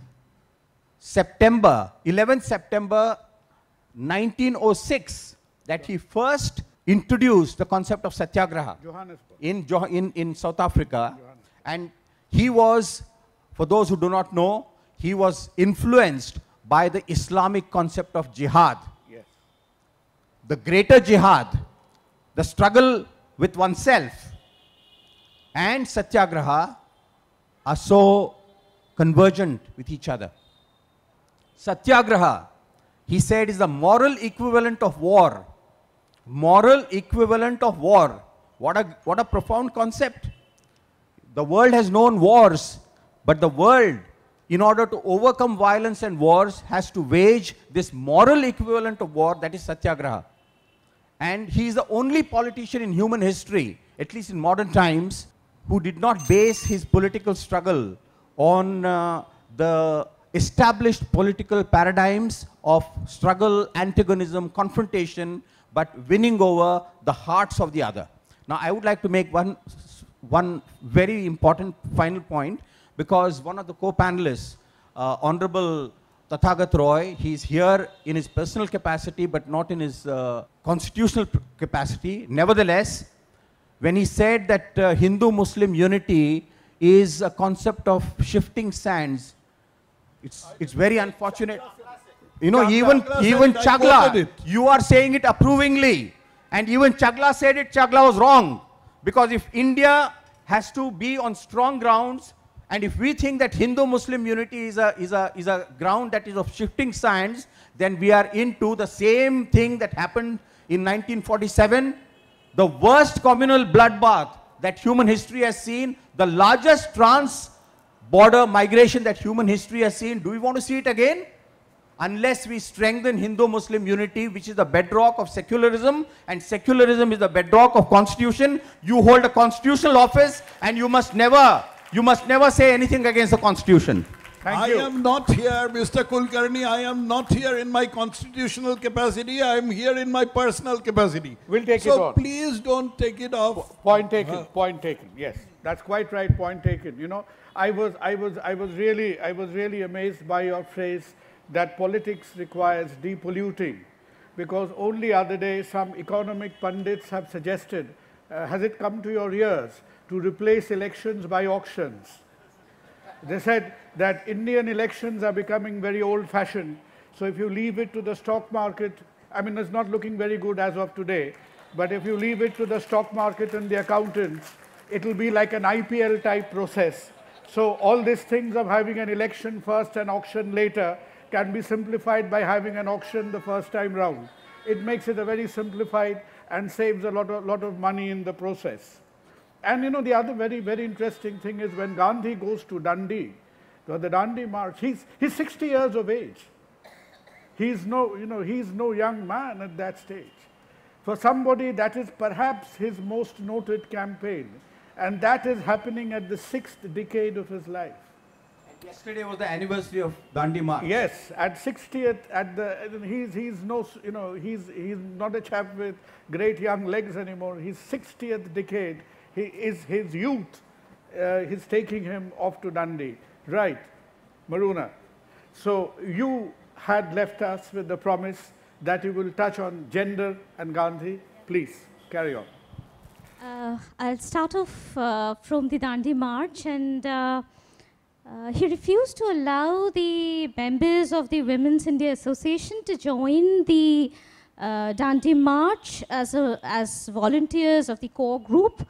September, 11th September 1906 that he first introduced the concept of satyagraha in, jo in, in South Africa. And he was, for those who do not know, he was influenced by the Islamic concept of jihad. Yes. The greater jihad, the struggle with oneself, and satyagraha are so convergent with each other. Satyagraha, he said, is the moral equivalent of war moral equivalent of war. What a, what a profound concept. The world has known wars, but the world, in order to overcome violence and wars, has to wage this moral equivalent of war, that is satyagraha. And he is the only politician in human history, at least in modern times, who did not base his political struggle on uh, the established political paradigms of struggle, antagonism, confrontation, but winning over the hearts of the other. Now, I would like to make one, one very important final point because one of the co-panelists, uh, Honorable Tathagat Roy, he's here in his personal capacity but not in his uh, constitutional capacity. Nevertheless, when he said that uh, Hindu-Muslim unity is a concept of shifting sands, it's, it's very unfortunate. You know, even Chagla even Chagla, you are saying it approvingly. And even Chagla said it, Chagla was wrong. Because if India has to be on strong grounds, and if we think that Hindu-Muslim unity is a, is, a, is a ground that is of shifting sands, then we are into the same thing that happened in 1947, the worst communal bloodbath that human history has seen, the largest trans-border migration that human history has seen. Do we want to see it again? unless we strengthen Hindu-Muslim unity, which is the bedrock of secularism, and secularism is the bedrock of constitution, you hold a constitutional office and you must never, you must never say anything against the constitution. Thank I you. am not here, Mr. Kulkarni, I am not here in my constitutional capacity, I am here in my personal capacity. We'll take so it on. So please don't take it off. Point taken, uh, point taken, yes. That's quite right, point taken. You know, I was, I was, I was really, I was really amazed by your phrase, that politics requires depolluting because only other day some economic pundits have suggested, uh, has it come to your ears, to replace elections by auctions. They said that Indian elections are becoming very old-fashioned, so if you leave it to the stock market, I mean, it's not looking very good as of today, but if you leave it to the stock market and the accountants, it'll be like an IPL type process. So all these things of having an election first and auction later can be simplified by having an auction the first time round. It makes it a very simplified and saves a lot of, lot of money in the process. And you know, the other very, very interesting thing is when Gandhi goes to Dundee, to the Dundee March, he's, he's 60 years of age. He's no, you know, he's no young man at that stage. For somebody, that is perhaps his most noted campaign. And that is happening at the sixth decade of his life. Yesterday was the anniversary of Dandi March. Yes, at 60th, at the he's he's no you know he's he's not a chap with great young legs anymore. His 60th decade, he is his youth. Uh, he's taking him off to Dundee, right, Maruna? So you had left us with the promise that you will touch on gender and Gandhi. Please carry on. Uh, I'll start off uh, from the Dandi March and. Uh, uh, he refused to allow the members of the Women's India Association to join the uh, Dandi March as, a, as volunteers of the core group.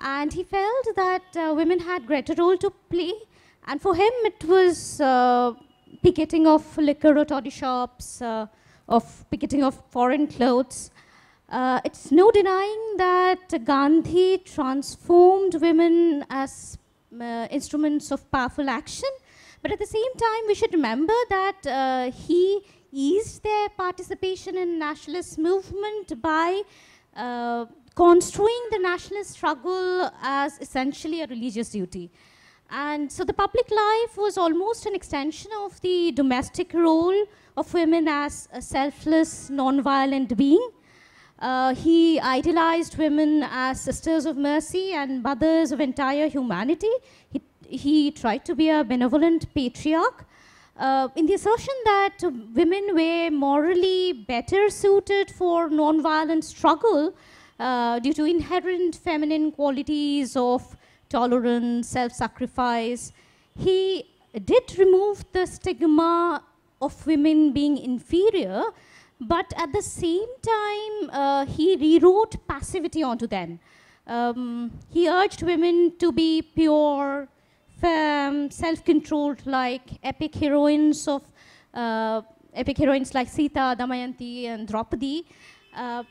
And he felt that uh, women had greater role to play. And for him, it was uh, picketing of liquor or toddy shops, uh, of picketing of foreign clothes. Uh, it's no denying that Gandhi transformed women as uh, instruments of powerful action. But at the same time, we should remember that uh, he eased their participation in nationalist movement by uh, construing the nationalist struggle as essentially a religious duty. And so the public life was almost an extension of the domestic role of women as a selfless, non-violent being. Uh, he idolized women as sisters of mercy and mothers of entire humanity. He, he tried to be a benevolent patriarch. Uh, in the assertion that women were morally better suited for nonviolent struggle uh, due to inherent feminine qualities of tolerance, self-sacrifice, he did remove the stigma of women being inferior but at the same time, uh, he rewrote passivity onto them. Um, he urged women to be pure, firm, self-controlled, like epic heroines of uh, epic heroines like Sita, Damayanti, and Draupadi. Uh,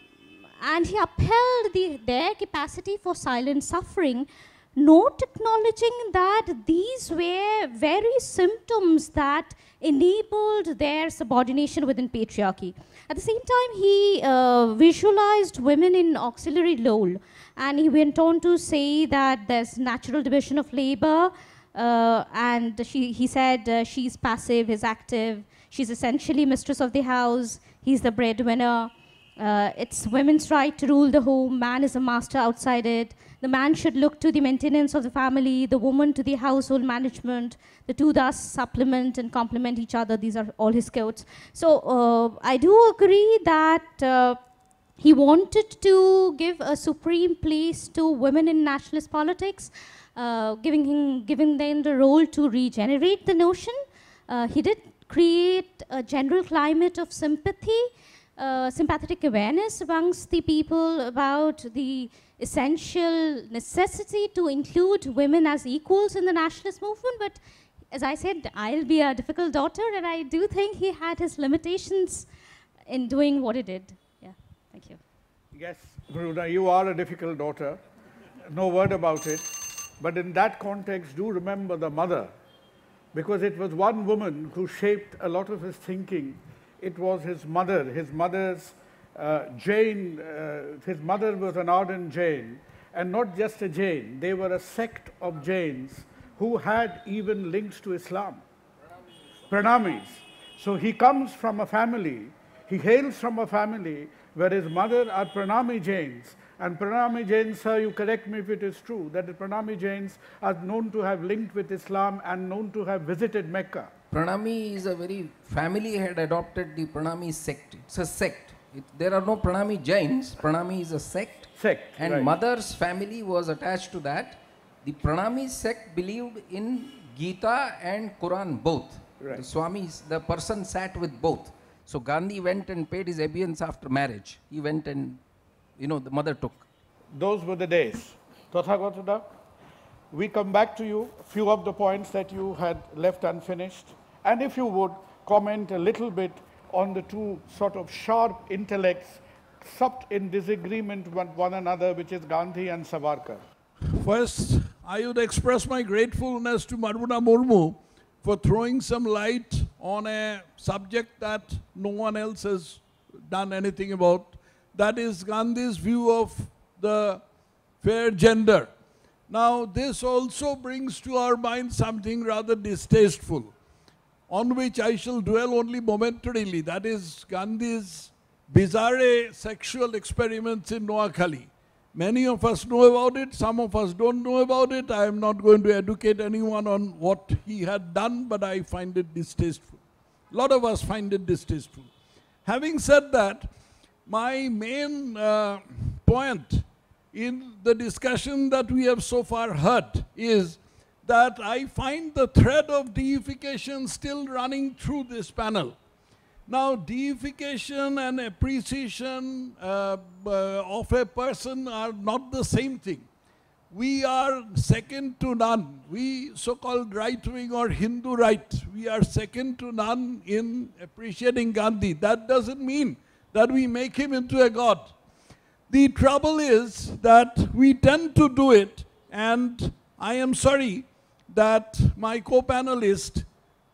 and he upheld the, their capacity for silent suffering, not acknowledging that these were very symptoms that enabled their subordination within patriarchy. At the same time, he uh, visualized women in auxiliary role, and he went on to say that there's natural division of labor, uh, and she, he said uh, she's passive, he's active, she's essentially mistress of the house, he's the breadwinner. Uh, it's women's right to rule the home, man is a master outside it. The man should look to the maintenance of the family, the woman to the household management, the two thus supplement and complement each other. These are all his quotes. So uh, I do agree that uh, he wanted to give a supreme place to women in nationalist politics, uh, giving, him, giving them the role to regenerate the notion. Uh, he did create a general climate of sympathy, uh, sympathetic awareness amongst the people about the essential necessity to include women as equals in the nationalist movement, but as I said, I'll be a difficult daughter, and I do think he had his limitations in doing what he did. Yeah, thank you. Yes, Varuna, you are a difficult daughter. No word about it. But in that context, do remember the mother, because it was one woman who shaped a lot of his thinking. It was his mother, his mother's uh, Jane, uh, his mother was an ardent Jane, and not just a Jane, they were a sect of Janes who had even links to Islam. Pranamis. So he comes from a family, he hails from a family where his mother are Pranami Jains. And Pranami Jains, sir, you correct me if it is true, that the Pranami Jains are known to have linked with Islam and known to have visited Mecca. Pranami is a very family had adopted the Pranami sect. It's a sect. It, there are no Pranami Jains. Pranami is a sect. Sect. And right. mother's family was attached to that the Pranami sect believed in Gita and Quran both. Right. The Swami, the person sat with both. So Gandhi went and paid his obeisance after marriage. He went and, you know, the mother took. Those were the days. Tathagatada, we come back to you, few of the points that you had left unfinished. And if you would comment a little bit on the two sort of sharp intellects supped in disagreement with one another, which is Gandhi and Savarkar. First, I would express my gratefulness to Maruna Murmu for throwing some light on a subject that no one else has done anything about. That is Gandhi's view of the fair gender. Now, this also brings to our mind something rather distasteful, on which I shall dwell only momentarily. That is Gandhi's bizarre sexual experiments in Noakhali. Many of us know about it, some of us don't know about it. I am not going to educate anyone on what he had done, but I find it distasteful. A lot of us find it distasteful. Having said that, my main uh, point in the discussion that we have so far heard is that I find the thread of deification still running through this panel. Now, deification and appreciation uh, uh, of a person are not the same thing. We are second to none. We, so-called right-wing or Hindu right, we are second to none in appreciating Gandhi. That doesn't mean that we make him into a god. The trouble is that we tend to do it, and I am sorry that my co-panelist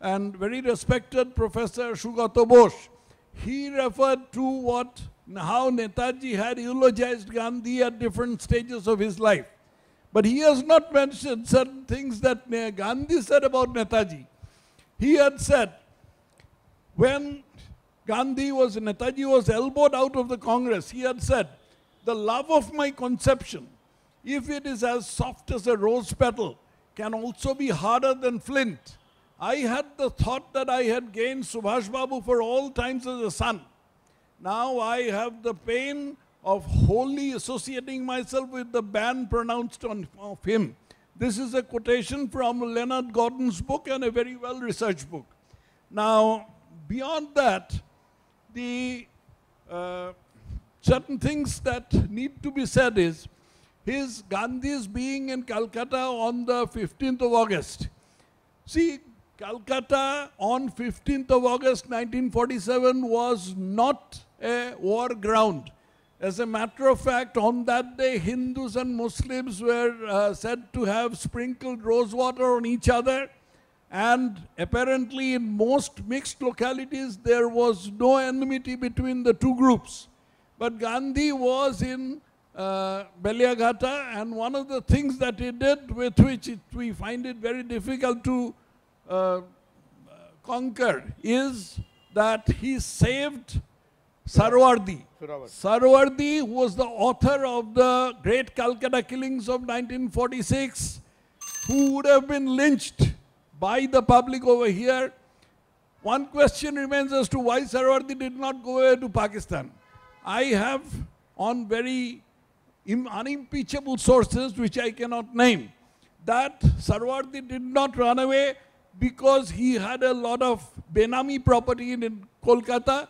and very respected Professor Shugato Bose. He referred to what how Netaji had eulogized Gandhi at different stages of his life. But he has not mentioned certain things that Gandhi said about Netaji. He had said, when Gandhi was, Netaji was elbowed out of the Congress, he had said, the love of my conception, if it is as soft as a rose petal, can also be harder than flint. I had the thought that I had gained Subhash Babu for all times as a son. Now I have the pain of wholly associating myself with the ban pronounced on of him. This is a quotation from Leonard Gordon's book and a very well researched book. Now, beyond that, the uh, certain things that need to be said is his Gandhi's being in Calcutta on the 15th of August. See, Calcutta on 15th of August 1947 was not a war ground. As a matter of fact, on that day, Hindus and Muslims were uh, said to have sprinkled rose water on each other. And apparently, in most mixed localities, there was no enmity between the two groups. But Gandhi was in uh, Beliagata, and one of the things that he did, with which it, we find it very difficult to uh, conquered is that he saved Sarwardi. Sarwardi was the author of the great Calcutta killings of 1946, who would have been lynched by the public over here. One question remains as to why Sarwardi did not go away to Pakistan. I have on very unimpeachable sources, which I cannot name, that Sarwardi did not run away because he had a lot of Benami property in, in Kolkata,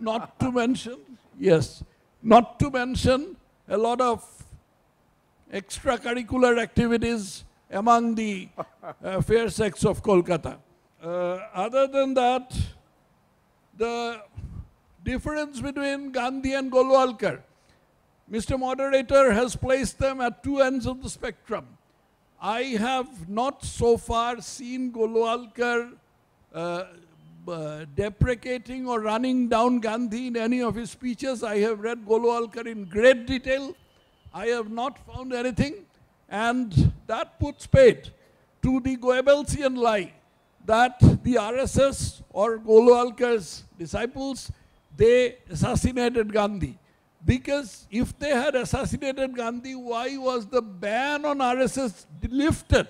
not to mention, yes, not to mention a lot of extracurricular activities among the uh, fair sex of Kolkata. Uh, other than that, the difference between Gandhi and Golwalkar, Mr. Moderator has placed them at two ends of the spectrum. I have not so far seen Golwalkar uh, uh, deprecating or running down Gandhi in any of his speeches. I have read Golwalkar in great detail. I have not found anything. And that puts paid to the Goebbelsian lie that the RSS or Golwalkar's disciples, they assassinated Gandhi. Because if they had assassinated Gandhi, why was the ban on RSS lifted?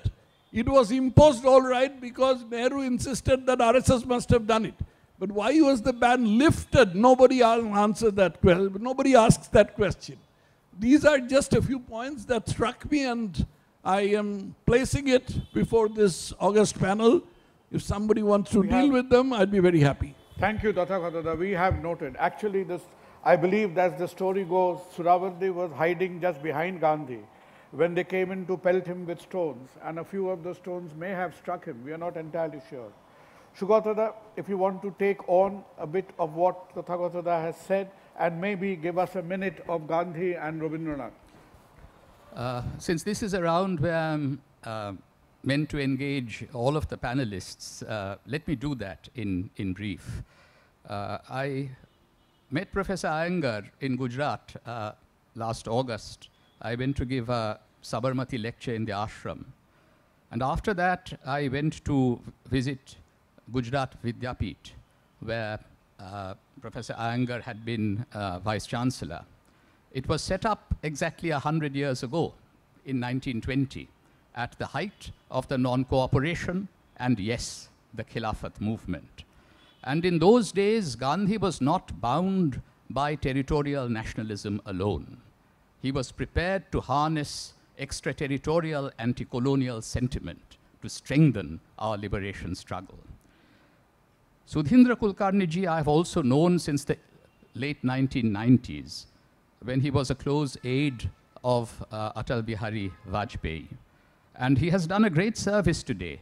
It was imposed all right because Nehru insisted that RSS must have done it. But why was the ban lifted? Nobody answers that question. Nobody asks that question. These are just a few points that struck me and I am placing it before this August panel. If somebody wants to we deal with them, I'd be very happy. Thank you, Datta We have noted. Actually, this I believe, as the story goes, Surawardi was hiding just behind Gandhi when they came in to pelt him with stones, and a few of the stones may have struck him. We are not entirely sure. Shugatada, if you want to take on a bit of what the Thagotada has said, and maybe give us a minute of Gandhi and Rabindranath. Uh, since this is a round where I'm uh, meant to engage all of the panelists, uh, let me do that in, in brief. Uh, I met Professor Iyengar in Gujarat uh, last August. I went to give a Sabarmati lecture in the ashram. And after that, I went to visit Gujarat Vidyapit, where uh, Professor Iyengar had been uh, Vice Chancellor. It was set up exactly 100 years ago, in 1920, at the height of the non-cooperation and, yes, the Khilafat movement. And in those days, Gandhi was not bound by territorial nationalism alone. He was prepared to harness extraterritorial anti-colonial sentiment to strengthen our liberation struggle. Sudhindra Kulkarni ji I have also known since the late 1990s when he was a close aide of uh, Atal Bihari Vajpayee. And he has done a great service today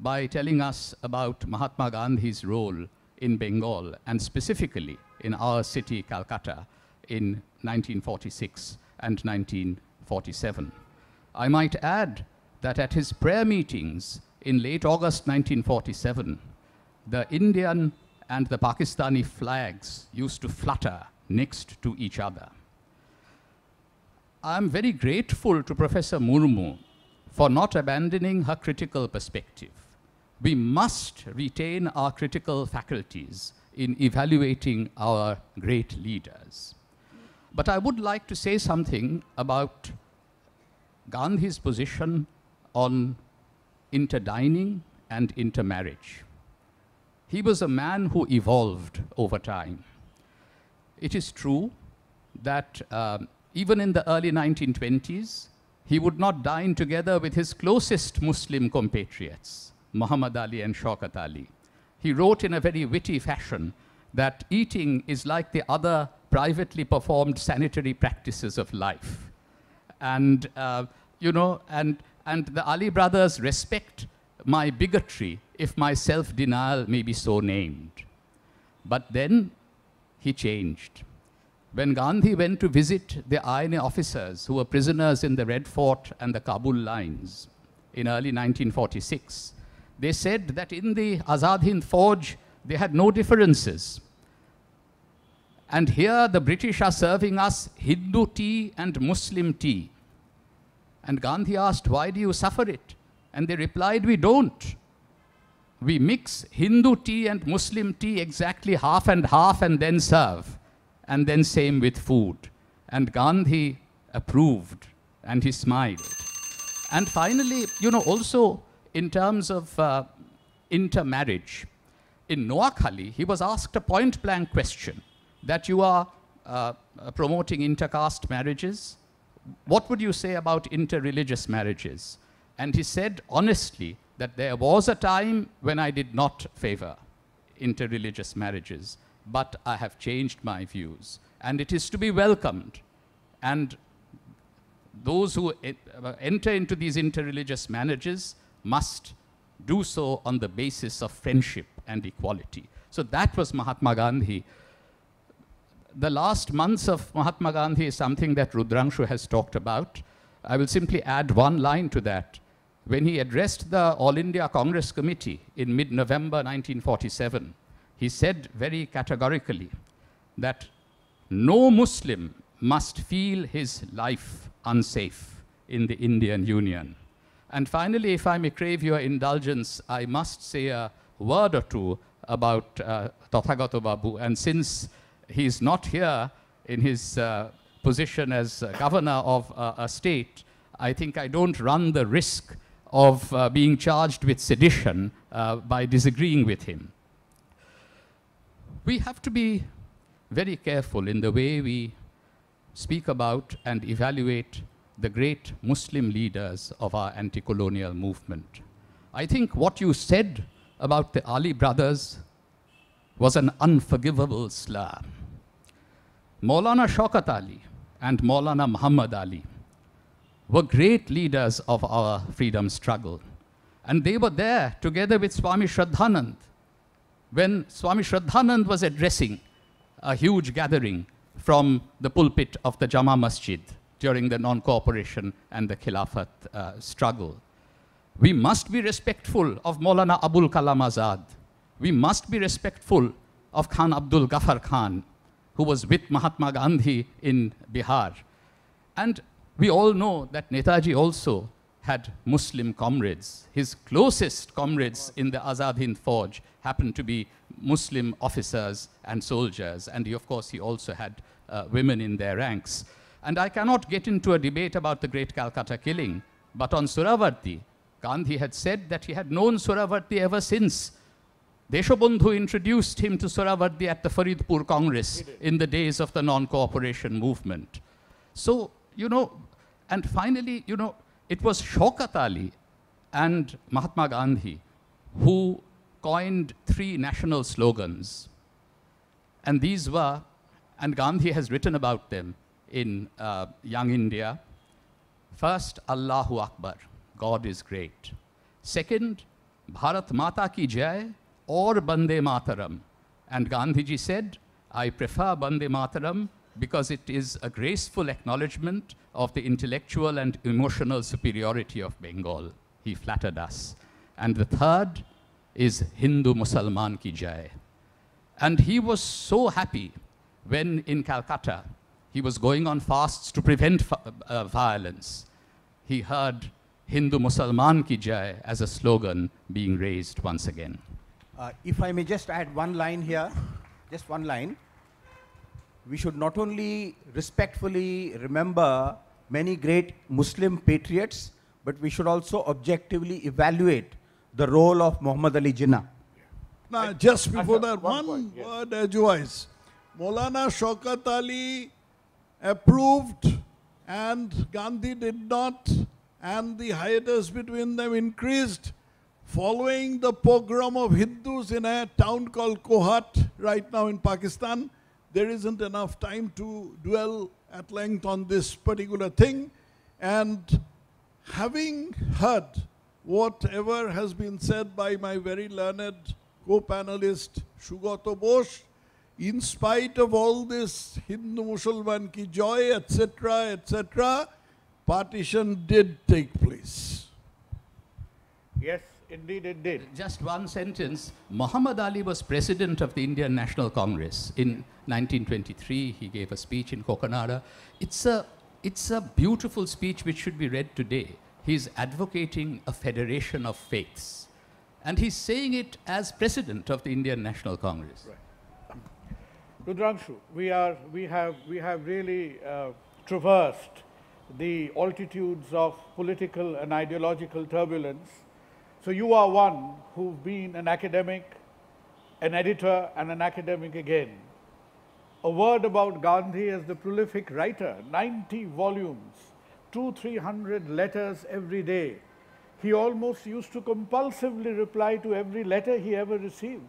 by telling us about Mahatma Gandhi's role in Bengal, and specifically in our city, Calcutta, in 1946 and 1947. I might add that at his prayer meetings in late August 1947, the Indian and the Pakistani flags used to flutter next to each other. I'm very grateful to Professor Murmu for not abandoning her critical perspective we must retain our critical faculties in evaluating our great leaders. But I would like to say something about Gandhi's position on interdining and intermarriage. He was a man who evolved over time. It is true that um, even in the early 1920s, he would not dine together with his closest Muslim compatriots. Muhammad Ali and Shaukat Ali. He wrote in a very witty fashion that eating is like the other privately performed sanitary practices of life. And, uh, you know, and, and the Ali brothers respect my bigotry if my self-denial may be so named. But then he changed. When Gandhi went to visit the INA officers who were prisoners in the Red Fort and the Kabul lines in early 1946, they said that in the Azad Hind Forge, they had no differences. And here the British are serving us Hindu tea and Muslim tea. And Gandhi asked, why do you suffer it? And they replied, we don't. We mix Hindu tea and Muslim tea exactly half and half and then serve. And then same with food. And Gandhi approved and he smiled. And finally, you know, also in terms of uh, intermarriage. In Noakhali, he was asked a point blank question that you are uh, uh, promoting intercaste marriages. What would you say about interreligious marriages? And he said honestly that there was a time when I did not favor interreligious marriages, but I have changed my views. And it is to be welcomed. And those who uh, enter into these interreligious marriages must do so on the basis of friendship and equality. So that was Mahatma Gandhi. The last months of Mahatma Gandhi is something that Rudrangshu has talked about. I will simply add one line to that. When he addressed the All India Congress Committee in mid-November 1947, he said very categorically that no Muslim must feel his life unsafe in the Indian Union. And finally, if I may crave your indulgence, I must say a word or two about uh, Tathagata Babu. And since he's not here in his uh, position as uh, governor of uh, a state, I think I don't run the risk of uh, being charged with sedition uh, by disagreeing with him. We have to be very careful in the way we speak about and evaluate the great Muslim leaders of our anti-colonial movement. I think what you said about the Ali brothers was an unforgivable slur. Maulana Shaukat Ali and Maulana Muhammad Ali were great leaders of our freedom struggle. And they were there together with Swami Shraddhanand when Swami Shraddhanand was addressing a huge gathering from the pulpit of the Jama Masjid during the non-cooperation and the Khilafat uh, struggle. We must be respectful of Maulana Abul Kalam Azad. We must be respectful of Khan Abdul Ghaffar Khan, who was with Mahatma Gandhi in Bihar. And we all know that Netaji also had Muslim comrades. His closest comrades in the Azad Hind Forge happened to be Muslim officers and soldiers. And he, of course, he also had uh, women in their ranks. And I cannot get into a debate about the great Calcutta killing, but on Suravarti, Gandhi had said that he had known Suravarti ever since. Deshobandhu introduced him to Suravarti at the Faridpur Congress in the days of the non-cooperation movement. So, you know, and finally, you know, it was Shaukat Ali and Mahatma Gandhi who coined three national slogans. And these were, and Gandhi has written about them, in uh, Young India. First, Allahu Akbar, God is great. Second, Bharat Mata ki Jai or Bande Mataram. And Gandhiji said, I prefer Bande Mataram because it is a graceful acknowledgement of the intellectual and emotional superiority of Bengal. He flattered us. And the third is Hindu Musalman ki Jai. And he was so happy when in Calcutta he was going on fasts to prevent uh, violence. He heard Hindu Musalman ki jai as a slogan being raised once again. Uh, if I may just add one line here, just one line. We should not only respectfully remember many great Muslim patriots, but we should also objectively evaluate the role of Muhammad Ali Jinnah. Now, just before that, one, one point, yes. word as Maulana Shaukat Ali approved and Gandhi did not and the hiatus between them increased following the pogrom of Hindus in a town called Kohat right now in Pakistan. There isn't enough time to dwell at length on this particular thing and having heard whatever has been said by my very learned co-panelist Shugato Bose in spite of all this Hindu Musalman ki joy, etc., etc., partition did take place. Yes, indeed it did. Just one sentence. Muhammad Ali was president of the Indian National Congress. In 1923, he gave a speech in Kokanada. It's a, it's a beautiful speech which should be read today. He's advocating a federation of faiths. And he's saying it as president of the Indian National Congress. Right. Rudrangshu, we, are, we, have, we have really uh, traversed the altitudes of political and ideological turbulence. So you are one who've been an academic, an editor, and an academic again. A word about Gandhi as the prolific writer, 90 volumes, two, 300 letters every day. He almost used to compulsively reply to every letter he ever received.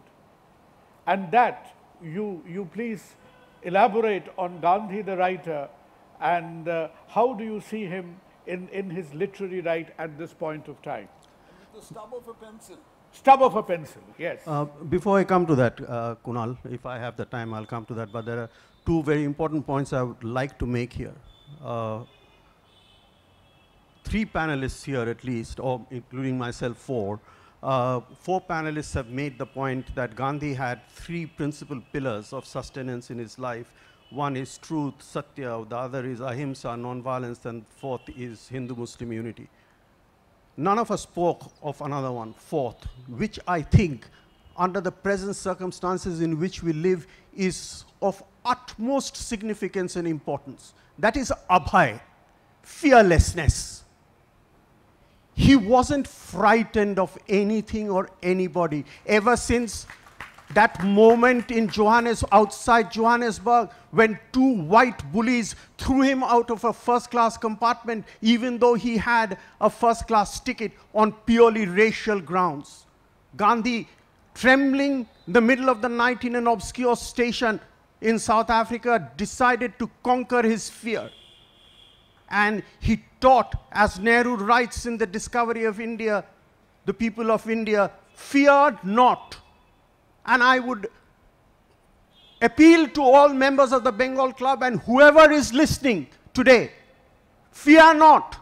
And that you, you please elaborate on Gandhi the writer and uh, how do you see him in, in his literary right at this point of time? The stub of a pencil. Stub of a pencil, yes. Uh, before I come to that, uh, Kunal, if I have the time, I'll come to that. But there are two very important points I would like to make here. Uh, three panelists here, at least, or including myself, four, uh, four panelists have made the point that Gandhi had three principal pillars of sustenance in his life. One is truth, satya, the other is ahimsa, non-violence, and fourth is Hindu-Muslim unity. None of us spoke of another one, fourth, which I think, under the present circumstances in which we live, is of utmost significance and importance. That is abhay, fearlessness. He wasn't frightened of anything or anybody. Ever since that moment in Johannes, outside Johannesburg, when two white bullies threw him out of a first class compartment, even though he had a first class ticket on purely racial grounds. Gandhi, trembling in the middle of the night in an obscure station in South Africa, decided to conquer his fear and he taught, as Nehru writes in The Discovery of India, the people of India feared not. And I would appeal to all members of the Bengal Club and whoever is listening today, fear not.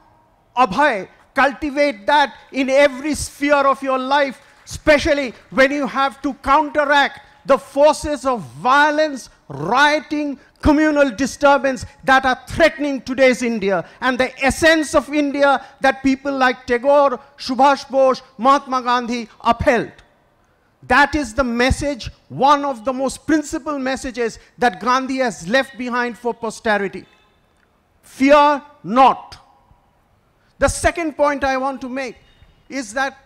Abhay, cultivate that in every sphere of your life, especially when you have to counteract the forces of violence, rioting, communal disturbance that are threatening today's India and the essence of India that people like Tagore, Subhash Bose, Mahatma Gandhi upheld. That is the message, one of the most principal messages that Gandhi has left behind for posterity. Fear not. The second point I want to make is that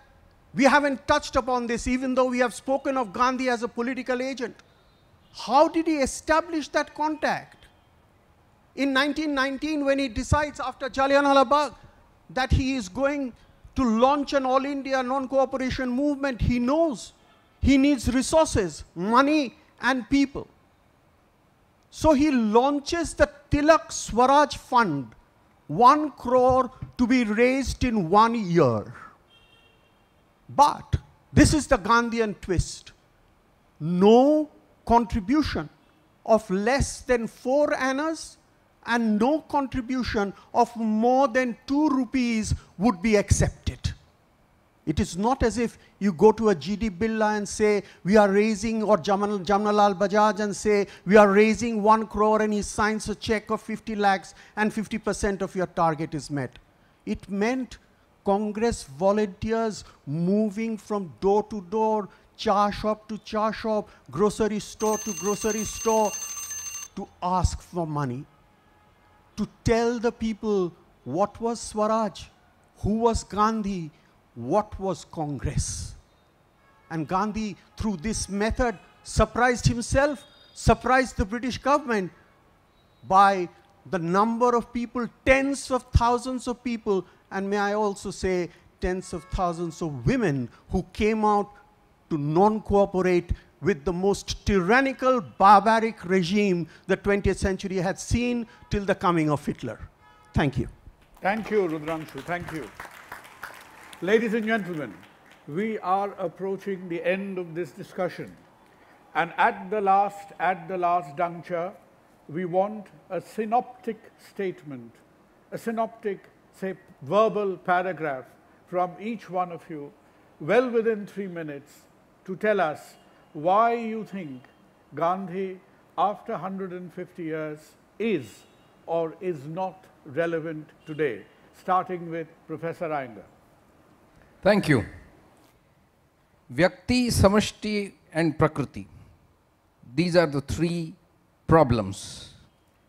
we haven't touched upon this even though we have spoken of Gandhi as a political agent. How did he establish that contact? In 1919, when he decides after Jallianwala Bagh that he is going to launch an all India non cooperation movement, he knows he needs resources, money, and people. So he launches the Tilak Swaraj Fund, one crore to be raised in one year. But this is the Gandhian twist. No contribution of less than 4 annas and no contribution of more than 2 rupees would be accepted. It is not as if you go to a GD Billa and say, we are raising, or Jamnalal Bajaj and say, we are raising 1 crore and he signs a check of 50 lakhs and 50% of your target is met. It meant Congress volunteers moving from door to door, char shop to char shop, grocery store to grocery store to ask for money, to tell the people what was Swaraj, who was Gandhi, what was Congress. And Gandhi, through this method, surprised himself, surprised the British government by the number of people, tens of thousands of people, and may I also say, tens of thousands of women who came out to non-cooperate with the most tyrannical, barbaric regime the 20th century had seen till the coming of Hitler. Thank you. Thank you, Rudranshu. Thank you. Ladies and gentlemen, we are approaching the end of this discussion. And at the last, at the last juncture, we want a synoptic statement, a synoptic, say, verbal paragraph from each one of you, well within three minutes, to tell us why you think Gandhi, after 150 years, is or is not relevant today, starting with Professor Iyengar. Thank you. Vyakti, Samashti and Prakriti. These are the three problems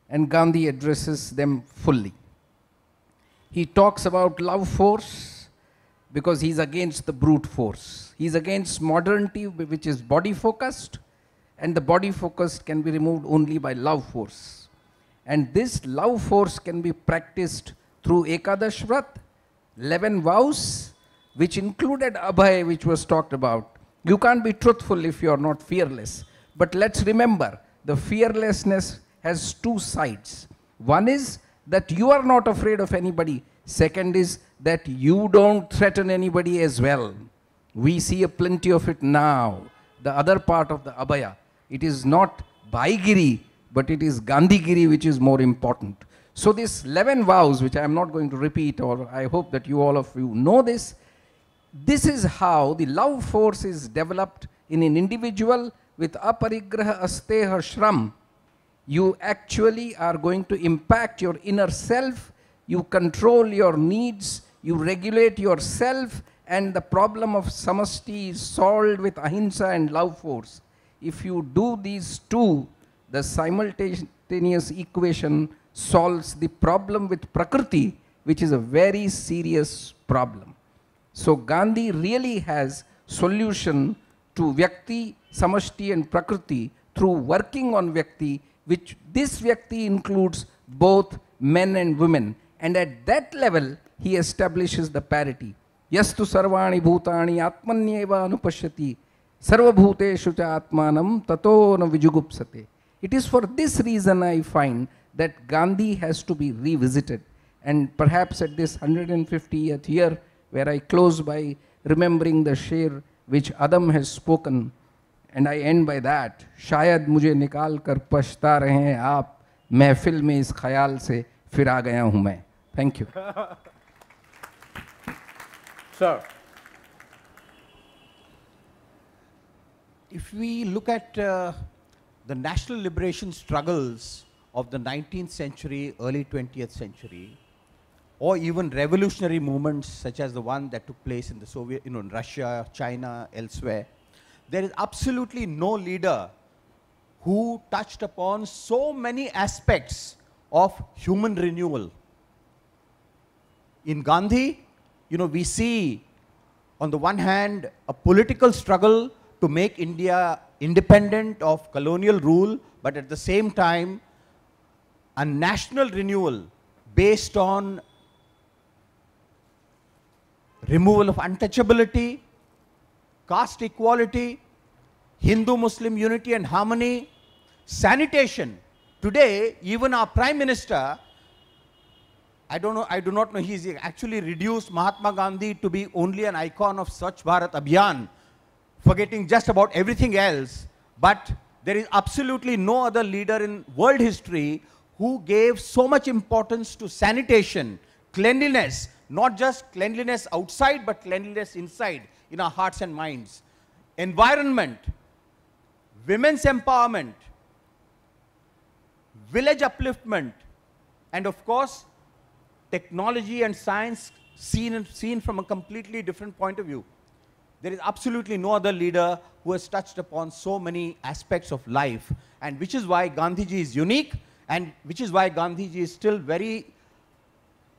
and Gandhi addresses them fully. He talks about love force, because he's against the brute force. He's against modernity, which is body focused, and the body focused can be removed only by love force. And this love force can be practiced through Ekadash 11 vows, which included Abhay, which was talked about. You can't be truthful if you are not fearless. But let's remember, the fearlessness has two sides. One is that you are not afraid of anybody, Second is that you don't threaten anybody as well. We see a plenty of it now. The other part of the abaya. It is not Baigiri, but it is Gandhigiri which is more important. So this 11 vows, which I am not going to repeat, or I hope that you all of you know this, this is how the love force is developed in an individual with aparigraha asteha shram. You actually are going to impact your inner self you control your needs, you regulate yourself, and the problem of samasti is solved with ahimsa and love force. If you do these two, the simultaneous equation solves the problem with Prakriti, which is a very serious problem. So Gandhi really has solution to Vyakti, samasthi and Prakriti through working on Vyakti, which this Vyakti includes both men and women. And at that level, he establishes the parity. Yastu sarvani bhutani atmanyeva anupashyati sarvabhuteshu cha atmanam tato na vijugupsate. It is for this reason I find that Gandhi has to be revisited. And perhaps at this 150th year, where I close by remembering the share which Adam has spoken, and I end by that शायद मुझे निकाल कर पछता रहे हैं आप महफिल में इस ख्याल से फिर आ गया हूँ मैं Thank you. (laughs) so, if we look at uh, the national liberation struggles of the 19th century, early 20th century, or even revolutionary movements such as the one that took place in the Soviet, you know, in Russia, China, elsewhere, there is absolutely no leader who touched upon so many aspects of human renewal in Gandhi, you know, we see on the one hand a political struggle to make India independent of colonial rule, but at the same time a national renewal based on removal of untouchability, caste equality, Hindu-Muslim unity and harmony, sanitation. Today, even our Prime Minister I don't know, I do not know, he's actually reduced Mahatma Gandhi to be only an icon of Swachh Bharat Abhiyan, forgetting just about everything else. But there is absolutely no other leader in world history who gave so much importance to sanitation, cleanliness, not just cleanliness outside, but cleanliness inside, in our hearts and minds. Environment, women's empowerment, village upliftment, and of course, technology and science seen, seen from a completely different point of view. There is absolutely no other leader who has touched upon so many aspects of life, and which is why Gandhiji is unique, and which is why Gandhiji is still very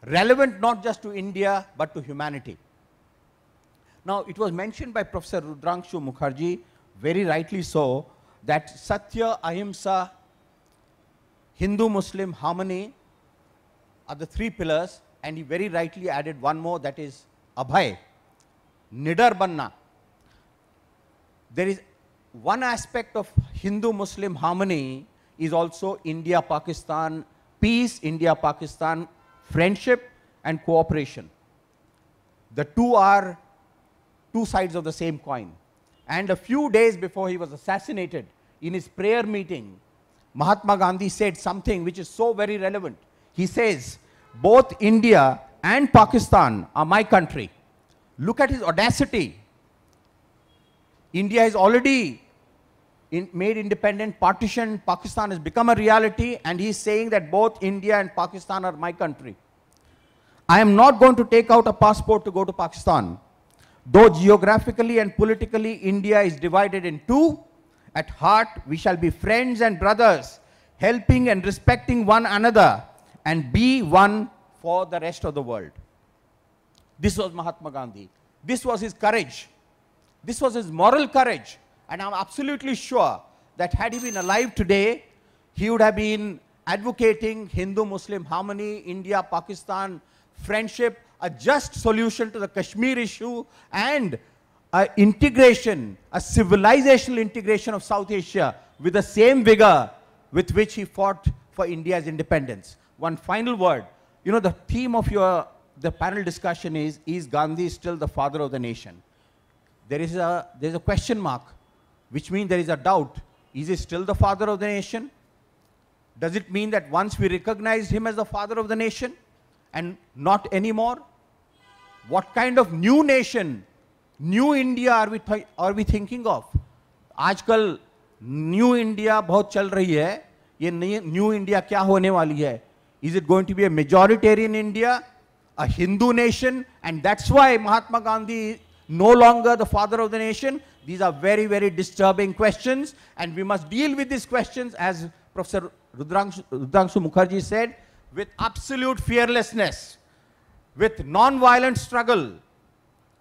relevant not just to India, but to humanity. Now, it was mentioned by Professor Rudrangshu Mukherjee, very rightly so, that Satya, Ahimsa, Hindu-Muslim harmony are the three pillars and he very rightly added one more that is abhay, nidar banna. There is one aspect of Hindu-Muslim harmony is also India-Pakistan peace, India-Pakistan friendship and cooperation. The two are two sides of the same coin. And a few days before he was assassinated, in his prayer meeting, Mahatma Gandhi said something which is so very relevant. He says, both India and Pakistan are my country. Look at his audacity. India has already in made independent partition. Pakistan has become a reality and he's saying that both India and Pakistan are my country. I am not going to take out a passport to go to Pakistan. Though geographically and politically India is divided in two, at heart we shall be friends and brothers, helping and respecting one another and be one for the rest of the world. This was Mahatma Gandhi. This was his courage. This was his moral courage. And I'm absolutely sure that had he been alive today, he would have been advocating Hindu-Muslim harmony, India-Pakistan friendship, a just solution to the Kashmir issue, and a integration, a civilizational integration of South Asia with the same vigor with which he fought for India's independence. One final word. You know, the theme of your the panel discussion is, is Gandhi still the father of the nation? There is a, there's a question mark, which means there is a doubt. Is he still the father of the nation? Does it mean that once we recognized him as the father of the nation and not anymore? What kind of new nation, new India are we, are we thinking of? आजकल new India बहुत चल रही है What is new India is it going to be a majoritarian India, a Hindu nation? And that's why Mahatma Gandhi no longer the father of the nation? These are very, very disturbing questions. And we must deal with these questions, as Professor Rudrangshu, Mukherjee said, with absolute fearlessness, with non-violent struggle.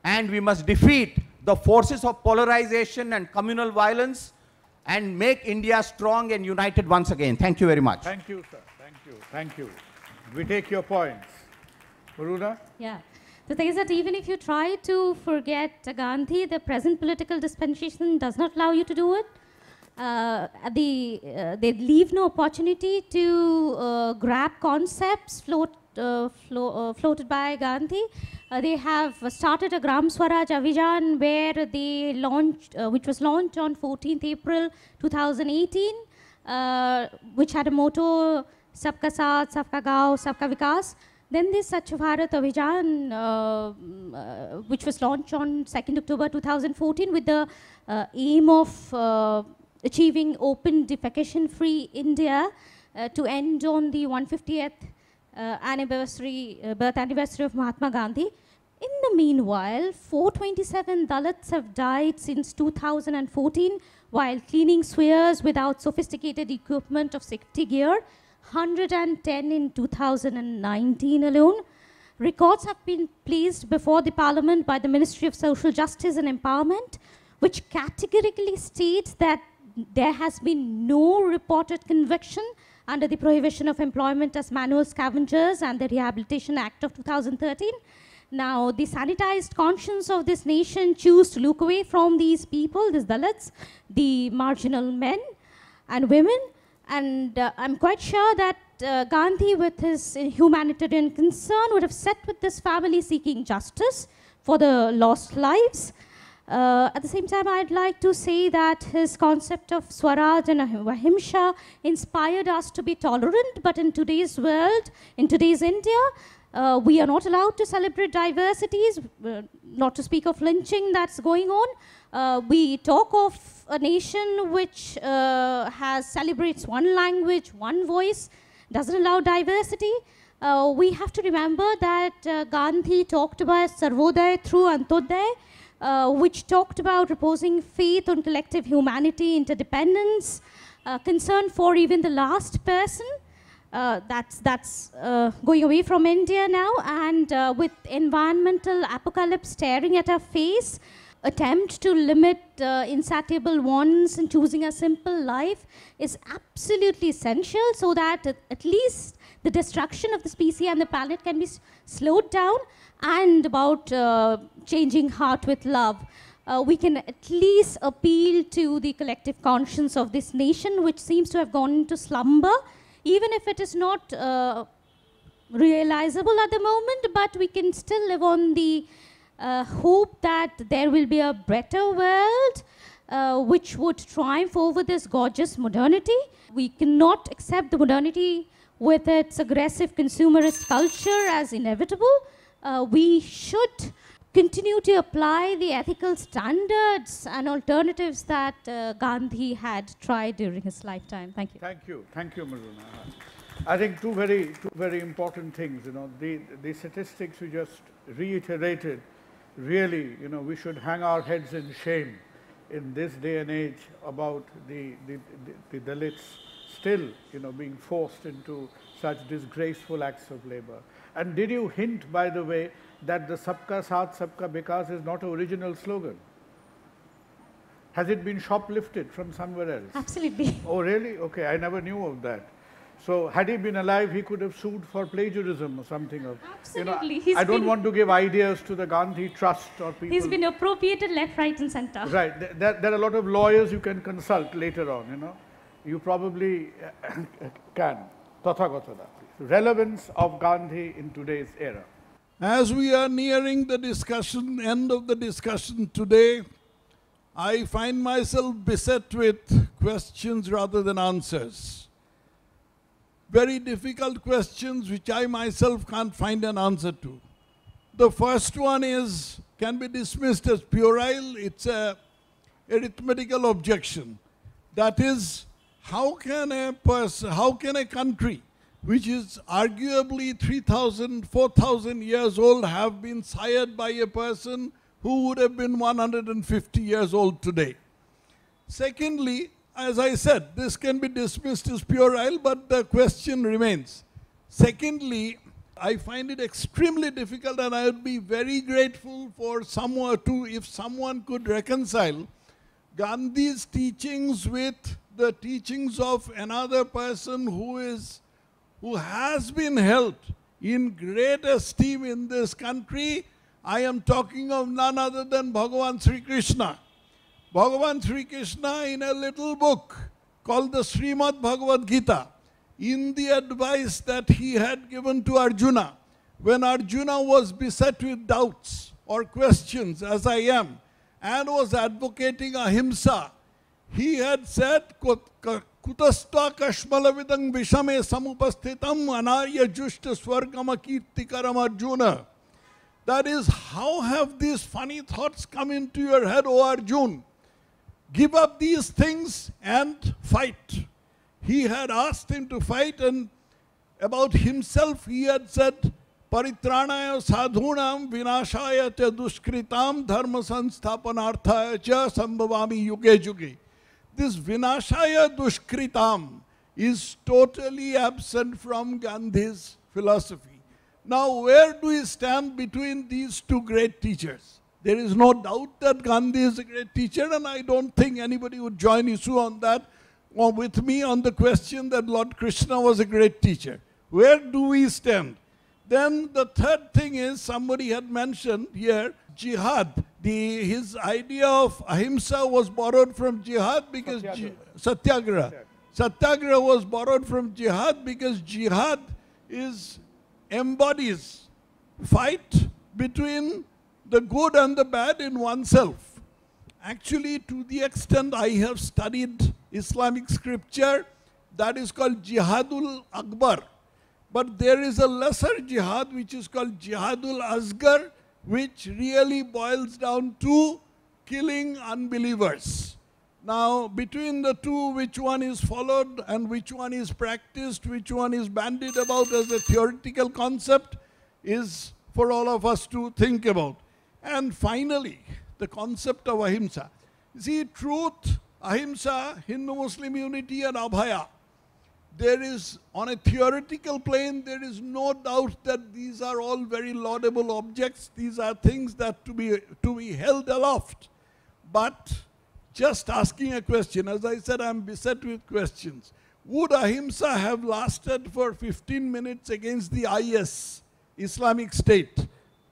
And we must defeat the forces of polarization and communal violence and make India strong and united once again. Thank you very much. Thank you, sir you. Thank you. We take your points. Varuna? Yeah. The thing is that even if you try to forget Gandhi, the present political dispensation does not allow you to do it. Uh, the, uh, they leave no opportunity to uh, grab concepts float, uh, flo uh, floated by Gandhi. Uh, they have started a Gram Swaraj Avijan where they launched, which was launched on 14th April 2018, which had a motto सबका साथ सबका गांव सबका vikas then this Swachh Bharat uh, uh, which was launched on 2nd October 2014 with the uh, aim of achieving open defecation-free India to end on the 150th anniversary, birth anniversary of Mahatma Gandhi. In the meanwhile, 427 Dalits have died since 2014 while cleaning sewers without sophisticated equipment of safety gear. 110 in 2019 alone. Records have been placed before the Parliament by the Ministry of Social Justice and Empowerment, which categorically states that there has been no reported conviction under the Prohibition of Employment as Manual Scavengers and the Rehabilitation Act of 2013. Now, the sanitized conscience of this nation choose to look away from these people, these Dalits, the marginal men and women, and uh, I'm quite sure that uh, Gandhi, with his humanitarian concern, would have sat with this family seeking justice for the lost lives. Uh, at the same time, I'd like to say that his concept of Swaraj and Ahimsa inspired us to be tolerant, but in today's world, in today's India, uh, we are not allowed to celebrate diversities, uh, not to speak of lynching that's going on. Uh, we talk of a nation which uh, has celebrates one language, one voice, doesn't allow diversity. Uh, we have to remember that uh, Gandhi talked about Sarvodaya through Antodaya, uh, which talked about reposing faith on collective humanity, interdependence, uh, concern for even the last person. Uh, that's that's uh, going away from India now, and uh, with environmental apocalypse staring at our face, attempt to limit uh, insatiable wants and choosing a simple life is absolutely essential so that at least the destruction of the species and the planet can be slowed down and about uh, changing heart with love. Uh, we can at least appeal to the collective conscience of this nation which seems to have gone into slumber even if it is not uh, realizable at the moment but we can still live on the uh, hope that there will be a better world uh, which would triumph over this gorgeous modernity. We cannot accept the modernity with its aggressive consumerist culture as inevitable. Uh, we should continue to apply the ethical standards and alternatives that uh, Gandhi had tried during his lifetime. Thank you. Thank you. Thank you, Maruna. I think two very, two very important things, you know, the, the statistics you just reiterated really, you know, we should hang our heads in shame in this day and age about the, the, the, the Dalits still, you know, being forced into such disgraceful acts of labor. And did you hint, by the way, that the Sapka Saath Sapka Vikas is not an original slogan? Has it been shoplifted from somewhere else? Absolutely. Oh, really? Okay, I never knew of that. So had he been alive, he could have sued for plagiarism or something. Of, Absolutely. You know, I don't want to give ideas to the Gandhi Trust or people. He's been appropriated left, right and center. Right. There, there, are a lot of lawyers you can consult later on, you know. You probably (coughs) can. Relevance of Gandhi in today's era. As we are nearing the discussion, end of the discussion today, I find myself beset with questions rather than answers very difficult questions which I myself can't find an answer to. The first one is, can be dismissed as puerile, it's a arithmetical objection. That is, how can a person, how can a country which is arguably 3,000, 4,000 years old have been sired by a person who would have been 150 years old today? Secondly, as I said, this can be dismissed as puerile, but the question remains. Secondly, I find it extremely difficult, and I would be very grateful for someone to, if someone could reconcile Gandhi's teachings with the teachings of another person who is, who has been held in great esteem in this country. I am talking of none other than Bhagavan Sri Krishna. Bhagavan Sri Krishna in a little book called the Srimad Bhagavad Gita, in the advice that he had given to Arjuna, when Arjuna was beset with doubts or questions, as I am, and was advocating ahimsa, he had said, Kutastva kashmalavidang vishame samupasthitam anarya jushta swargamakirtikaram Arjuna. That is, how have these funny thoughts come into your head, O Arjuna? give up these things and fight. He had asked him to fight and about himself he had said, "Paritranaya sadhunam, vinashaya te duskritam, dharma संस्थापनार्थाय cha संभवामी yuge yuge." This vinashaya duskritam is totally absent from Gandhi's philosophy. Now, where do we stand between these two great teachers? There is no doubt that Gandhi is a great teacher, and I don't think anybody would join Isu on that or with me on the question that Lord Krishna was a great teacher. Where do we stand? Then the third thing is somebody had mentioned here jihad. The, his idea of ahimsa was borrowed from jihad because satyagraha. satyagraha. Satyagraha was borrowed from jihad because jihad is embodies fight between the good and the bad in oneself. Actually, to the extent I have studied Islamic scripture, that is called Jihadul Akbar. But there is a lesser jihad which is called Jihadul Asgar, which really boils down to killing unbelievers. Now, between the two, which one is followed and which one is practiced, which one is bandied about as a theoretical concept, is for all of us to think about. And finally, the concept of ahimsa. See, truth, ahimsa, Hindu-Muslim unity and abhaya. There is, on a theoretical plane, there is no doubt that these are all very laudable objects. These are things that to be, to be held aloft. But just asking a question, as I said, I'm beset with questions. Would ahimsa have lasted for 15 minutes against the IS, Islamic State?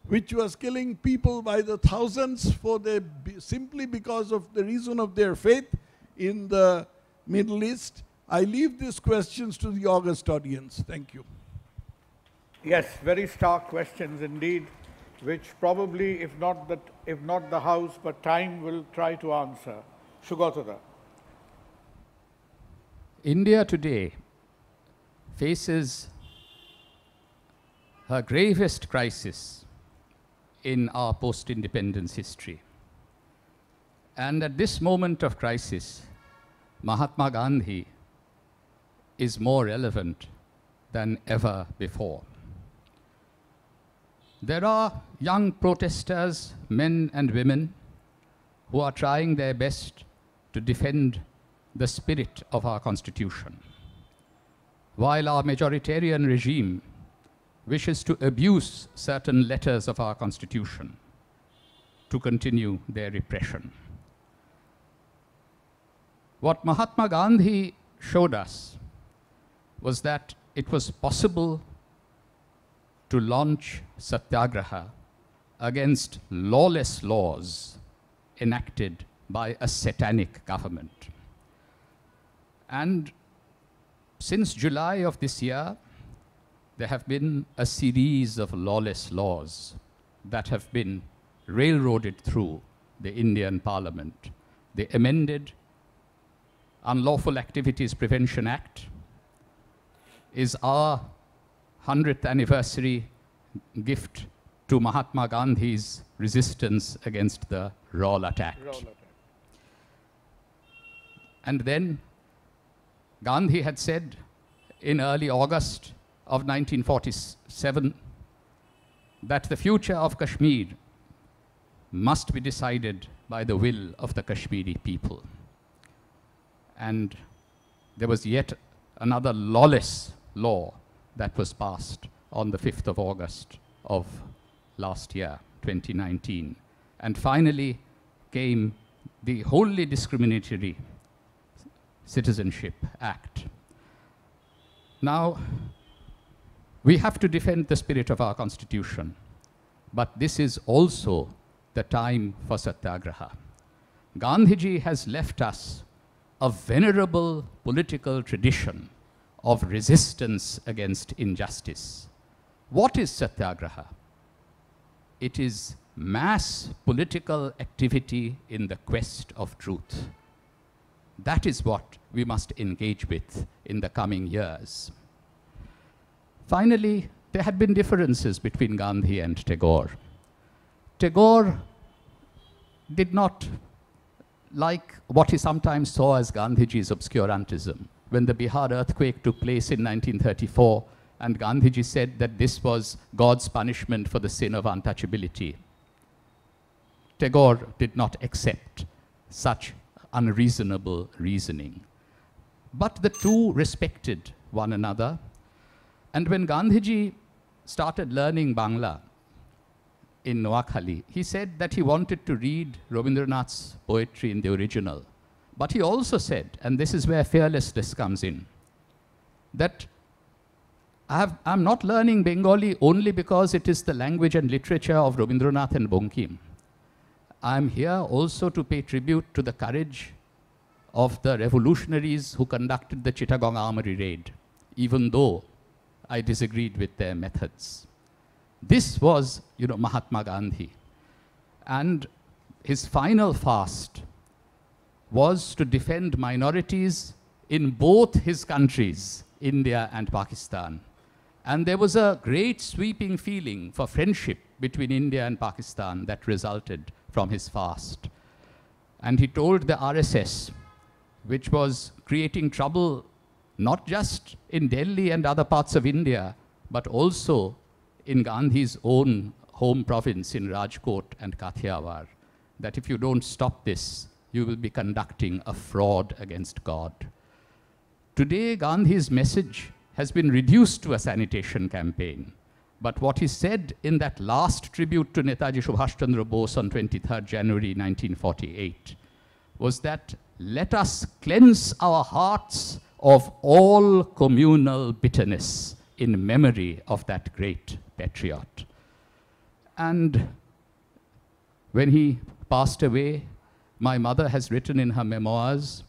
which was killing people by the thousands for the, simply because of the reason of their faith in the Middle East. I leave these questions to the august audience. Thank you. Yes, very stark questions indeed, which probably, if not the, if not the House, but time will try to answer. Shugotada. India today faces her gravest crisis in our post-independence history. And at this moment of crisis, Mahatma Gandhi is more relevant than ever before. There are young protesters, men and women, who are trying their best to defend the spirit of our constitution. While our majoritarian regime wishes to abuse certain letters of our Constitution to continue their repression. What Mahatma Gandhi showed us was that it was possible to launch satyagraha against lawless laws enacted by a satanic government. And since July of this year, there have been a series of lawless laws that have been railroaded through the Indian Parliament. The amended Unlawful Activities Prevention Act is our 100th anniversary gift to Mahatma Gandhi's resistance against the Rowlatt Act. attack. And then Gandhi had said in early August of 1947 that the future of Kashmir must be decided by the will of the Kashmiri people. And there was yet another lawless law that was passed on the 5th of August of last year, 2019. And finally came the wholly discriminatory Citizenship Act. Now, we have to defend the spirit of our constitution, but this is also the time for satyagraha. Gandhiji has left us a venerable political tradition of resistance against injustice. What is satyagraha? It is mass political activity in the quest of truth. That is what we must engage with in the coming years. Finally, there had been differences between Gandhi and Tagore. Tagore did not like what he sometimes saw as Gandhiji's obscurantism. When the Bihar earthquake took place in 1934, and Gandhiji said that this was God's punishment for the sin of untouchability. Tagore did not accept such unreasonable reasoning. But the two respected one another and when Gandhiji started learning Bangla in Noakhali, he said that he wanted to read Rabindranath's poetry in the original. But he also said, and this is where fearlessness comes in, that I am not learning Bengali only because it is the language and literature of Rabindranath and Bonkim. I am here also to pay tribute to the courage of the revolutionaries who conducted the Chittagong Armory raid, even though I disagreed with their methods. This was, you know, Mahatma Gandhi. And his final fast was to defend minorities in both his countries, India and Pakistan. And there was a great sweeping feeling for friendship between India and Pakistan that resulted from his fast. And he told the RSS, which was creating trouble not just in Delhi and other parts of India, but also in Gandhi's own home province in Rajkot and Kathiawar, that if you don't stop this, you will be conducting a fraud against God. Today, Gandhi's message has been reduced to a sanitation campaign. But what he said in that last tribute to Netaji Subhash Chandra Bose on 23rd January 1948 was that let us cleanse our hearts of all communal bitterness in memory of that great patriot. And when he passed away, my mother has written in her memoirs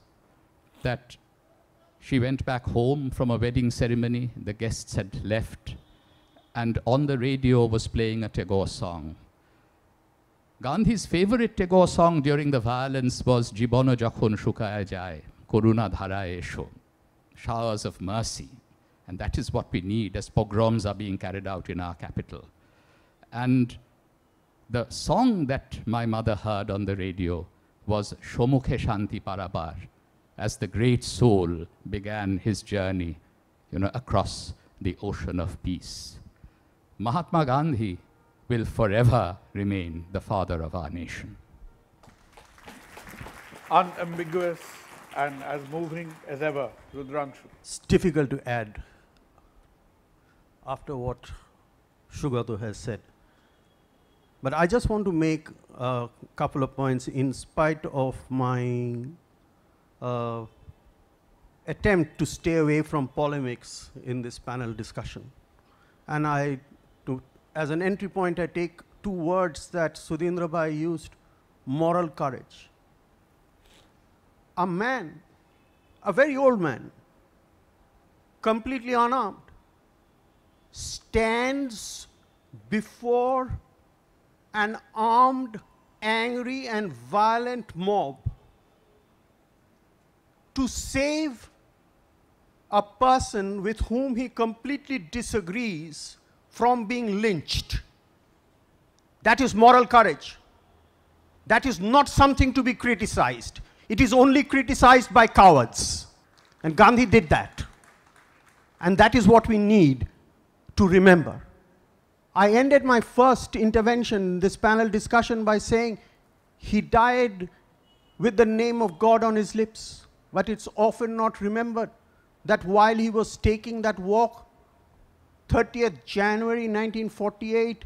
that she went back home from a wedding ceremony, the guests had left, and on the radio was playing a Tagore song. Gandhi's favorite Tagore song during the violence was Jibono jakhon Shukaya Jai, Koruna Dharaye Esho showers of mercy. And that is what we need as pogroms are being carried out in our capital. And the song that my mother heard on the radio was Shomukhe Shanti Parabar, as the great soul began his journey you know, across the ocean of peace. Mahatma Gandhi will forever remain the father of our nation. Unambiguous and as moving as ever, It's difficult to add after what Sugato has said. But I just want to make a couple of points in spite of my uh, attempt to stay away from polemics in this panel discussion. And I, to, as an entry point, I take two words that Sudhindra Bhai used, moral courage a man, a very old man, completely unarmed, stands before an armed, angry, and violent mob to save a person with whom he completely disagrees from being lynched. That is moral courage. That is not something to be criticized it is only criticized by cowards. And Gandhi did that. And that is what we need to remember. I ended my first intervention, this panel discussion, by saying he died with the name of God on his lips, but it's often not remembered that while he was taking that walk, 30th January 1948,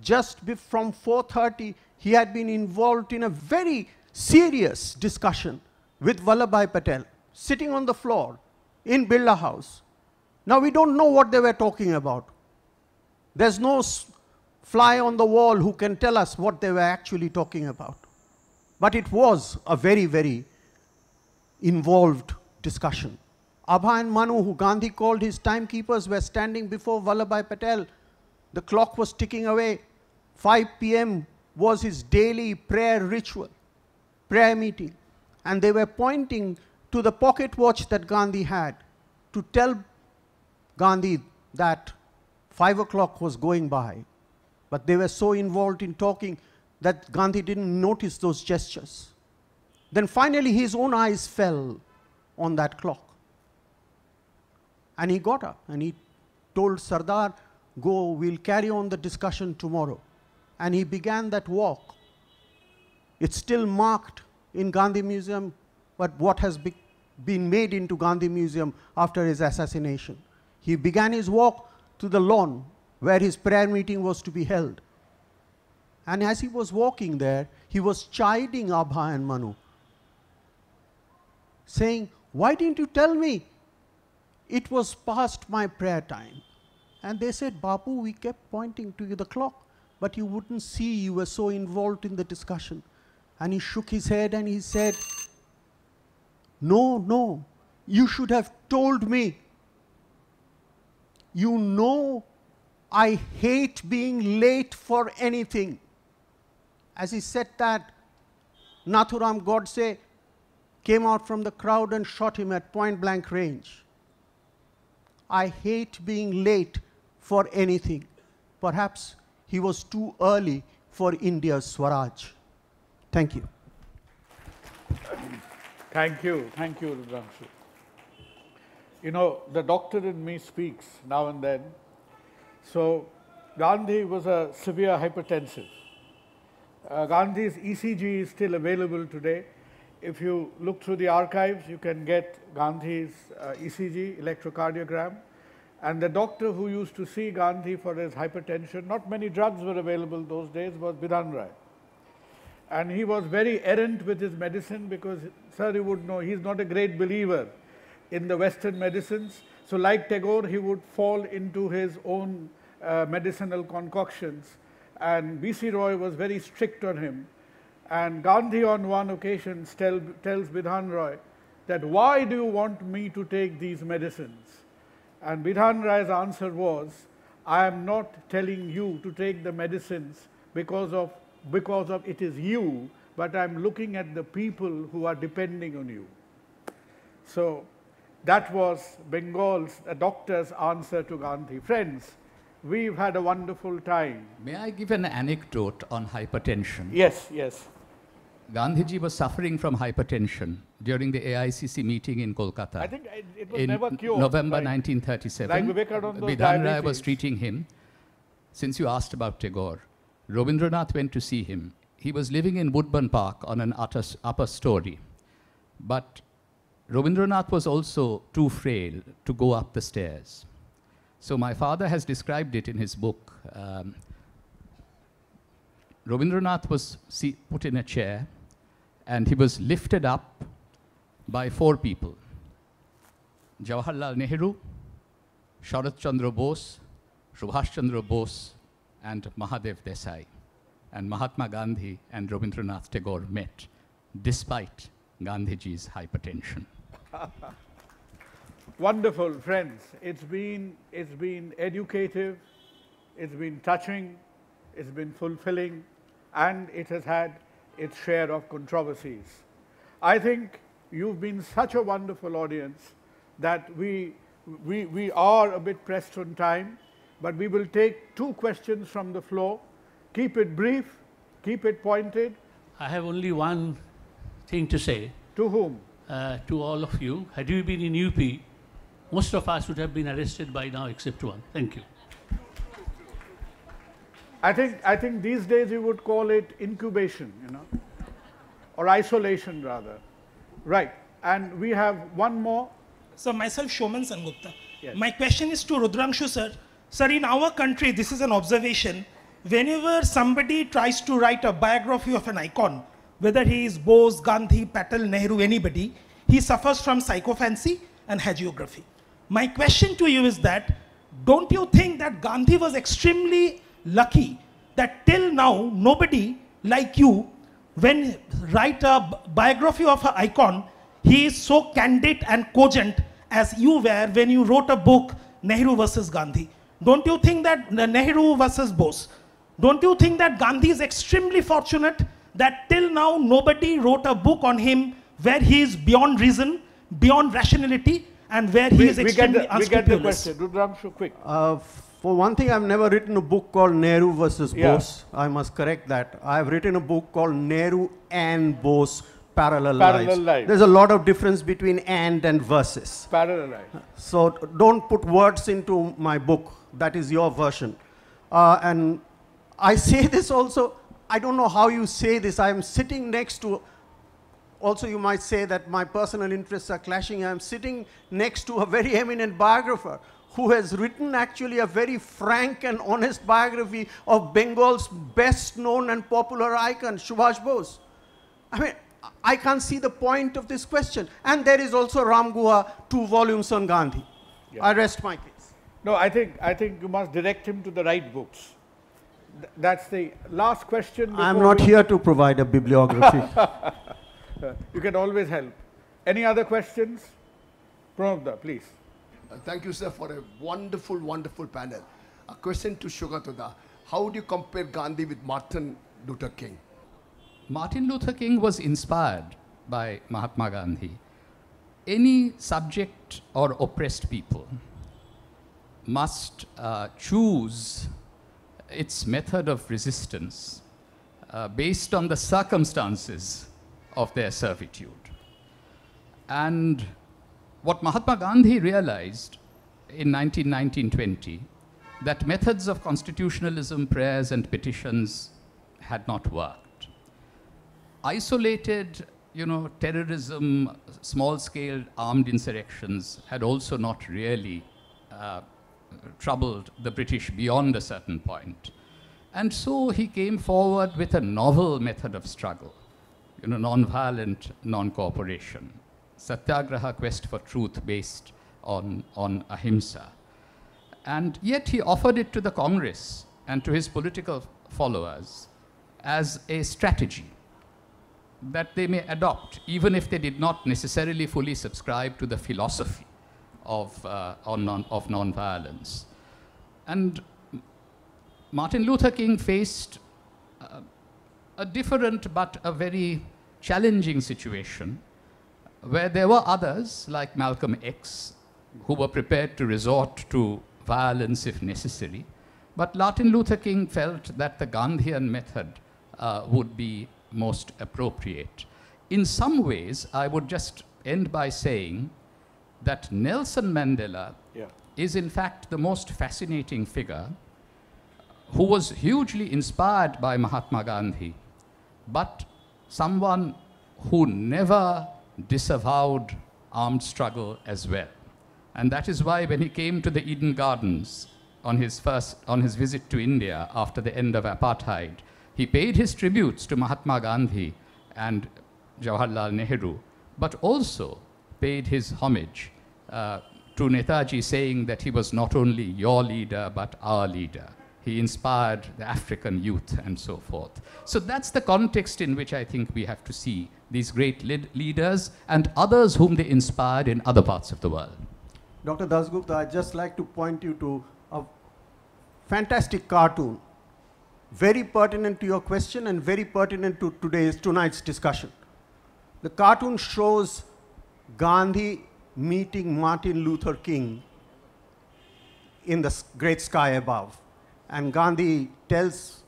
just from 4.30, he had been involved in a very serious discussion with Vallabhai Patel, sitting on the floor in Billa House. Now, we don't know what they were talking about. There's no fly on the wall who can tell us what they were actually talking about. But it was a very, very involved discussion. Abha and Manu, who Gandhi called his timekeepers, were standing before Vallabhai Patel. The clock was ticking away. 5 p.m. was his daily prayer ritual prayer meeting, and they were pointing to the pocket watch that Gandhi had to tell Gandhi that 5 o'clock was going by. But they were so involved in talking that Gandhi didn't notice those gestures. Then finally, his own eyes fell on that clock. And he got up and he told Sardar, Go, we'll carry on the discussion tomorrow. And he began that walk it's still marked in Gandhi Museum, but what has be been made into Gandhi Museum after his assassination. He began his walk to the lawn where his prayer meeting was to be held. And as he was walking there, he was chiding Abha and Manu, saying, Why didn't you tell me? It was past my prayer time. And they said, Bapu, we kept pointing to you the clock, but you wouldn't see you were so involved in the discussion. And he shook his head and he said, No, no, you should have told me. You know, I hate being late for anything. As he said that, Nathuram Godse came out from the crowd and shot him at point blank range. I hate being late for anything. Perhaps he was too early for India's Swaraj. Thank you. Thank you. Thank you, Rudramshu. You know, the doctor in me speaks now and then. So Gandhi was a severe hypertensive. Uh, Gandhi's ECG is still available today. If you look through the archives, you can get Gandhi's uh, ECG, electrocardiogram. And the doctor who used to see Gandhi for his hypertension, not many drugs were available those days, was Bidhan Rai. And he was very errant with his medicine because, sir, you would know, he's not a great believer in the Western medicines. So like Tagore, he would fall into his own uh, medicinal concoctions. And B.C. Roy was very strict on him. And Gandhi on one occasion tell, tells Bidhan Roy that, why do you want me to take these medicines? And Bidhan Roy's answer was, I am not telling you to take the medicines because of because of it is you, but I'm looking at the people who are depending on you. So that was Bengal's a doctor's answer to Gandhi. Friends, we've had a wonderful time. May I give an anecdote on hypertension? Yes, yes. Gandhiji was suffering from hypertension during the AICC meeting in Kolkata. I think it was in never cured. November 1937. Like Vivekananda was treating him. Since you asked about Tagore, Rabindranath went to see him. He was living in Woodburn Park on an upper, upper story. But Rabindranath was also too frail to go up the stairs. So my father has described it in his book. Um, Rabindranath was put in a chair and he was lifted up by four people. Jawaharlal Nehru, Sharat Chandra Bose, Subhash Chandra Bose, and Mahadev Desai. And Mahatma Gandhi and Rabindranath Tagore met despite Gandhiji's hypertension. (laughs) Wonderful, friends. It's been, it's been educative, it's been touching, it's been fulfilling, and it has had its share of controversies. I think you've been such a wonderful audience that we, we, we are a bit pressed on time but we will take two questions from the floor. Keep it brief, keep it pointed. I have only one thing to say. To whom? Uh, to all of you. Had you been in UP, most of us would have been arrested by now except one. Thank you. I think, I think these days you would call it incubation, you know, or isolation rather. Right. And we have one more. So myself, Shoman Sangupta. Yes. My question is to Rudrangshu, sir. Sir, in our country, this is an observation, whenever somebody tries to write a biography of an icon, whether he is Bose, Gandhi, Patel, Nehru, anybody, he suffers from psychophancy and hagiography. My question to you is that, don't you think that Gandhi was extremely lucky that till now, nobody like you, when write a biography of an icon, he is so candid and cogent as you were when you wrote a book, Nehru versus Gandhi. Don't you think that Nehru versus Bose? Don't you think that Gandhi is extremely fortunate that till now nobody wrote a book on him where he is beyond reason, beyond rationality, and where he we, is extremely we get the, We get the question. Rudram, so quick. Uh, for one thing, I've never written a book called Nehru versus yeah. Bose. I must correct that. I've written a book called Nehru and Bose parallel, parallel lives. Life. There's a lot of difference between and and versus. Parallel lives. So don't put words into my book. That is your version. Uh, and I say (laughs) this also, I don't know how you say this. I'm sitting next to, also you might say that my personal interests are clashing. I'm sitting next to a very (laughs) eminent biographer who has written actually a very frank and honest biography of Bengal's best known and popular icon, Subhash Bose. I mean, I can't see the point of this question. And there is also Ram Guha, two volumes on Gandhi. Yeah. I rest my case. No, I think, I think you must direct him to the right books. Th that's the last question. I'm not here to provide a bibliography. (laughs) you can always help. Any other questions? Pranavda, please. Uh, thank you, sir, for a wonderful, wonderful panel. A question to Shugatoda. How would you compare Gandhi with Martin Luther King? Martin Luther King was inspired by Mahatma Gandhi. Any subject or oppressed people must uh, choose its method of resistance uh, based on the circumstances of their servitude. And what Mahatma Gandhi realized in 1919-20, that methods of constitutionalism, prayers and petitions had not worked. Isolated, you know, terrorism, small-scale armed insurrections had also not really uh, troubled the British beyond a certain point. And so he came forward with a novel method of struggle, you know, non-violent non-cooperation, satyagraha quest for truth based on, on ahimsa. And yet he offered it to the Congress and to his political followers as a strategy that they may adopt, even if they did not necessarily fully subscribe to the philosophy of, uh, non, of nonviolence. And Martin Luther King faced uh, a different but a very challenging situation where there were others like Malcolm X who were prepared to resort to violence if necessary. But Martin Luther King felt that the Gandhian method uh, would be most appropriate. In some ways, I would just end by saying that Nelson Mandela yeah. is in fact the most fascinating figure who was hugely inspired by Mahatma Gandhi, but someone who never disavowed armed struggle as well. And that is why when he came to the Eden Gardens on his, first, on his visit to India after the end of apartheid, he paid his tributes to Mahatma Gandhi and Jawaharlal Nehru, but also paid his homage uh, to Netaji, saying that he was not only your leader, but our leader. He inspired the African youth and so forth. So that's the context in which I think we have to see these great leaders and others whom they inspired in other parts of the world. Dr. Dasgupta, I'd just like to point you to a fantastic cartoon, very pertinent to your question and very pertinent to today's, tonight's discussion. The cartoon shows Gandhi meeting Martin Luther King in the great sky above. And Gandhi tells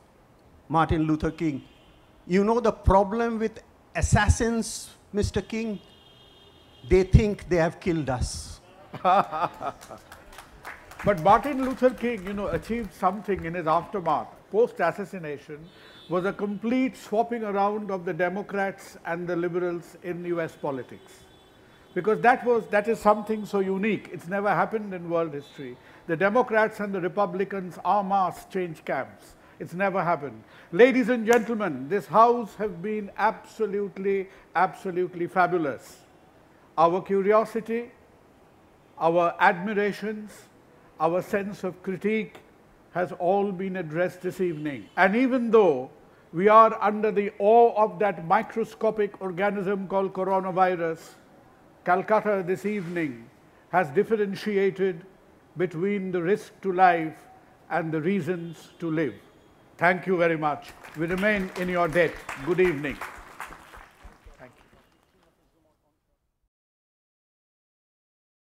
Martin Luther King, you know the problem with assassins, Mr. King? They think they have killed us. (laughs) but Martin Luther King, you know, achieved something in his aftermath, post-assassination, was a complete swapping around of the Democrats and the liberals in US politics because that was that is something so unique. It's never happened in world history. The Democrats and the Republicans en masse change camps. It's never happened. Ladies and gentlemen, this house have been absolutely, absolutely fabulous. Our curiosity, our admirations, our sense of critique has all been addressed this evening. And even though we are under the awe of that microscopic organism called coronavirus, Calcutta this evening has differentiated between the risk to life and the reasons to live. Thank you very much. We remain in your debt. Good evening.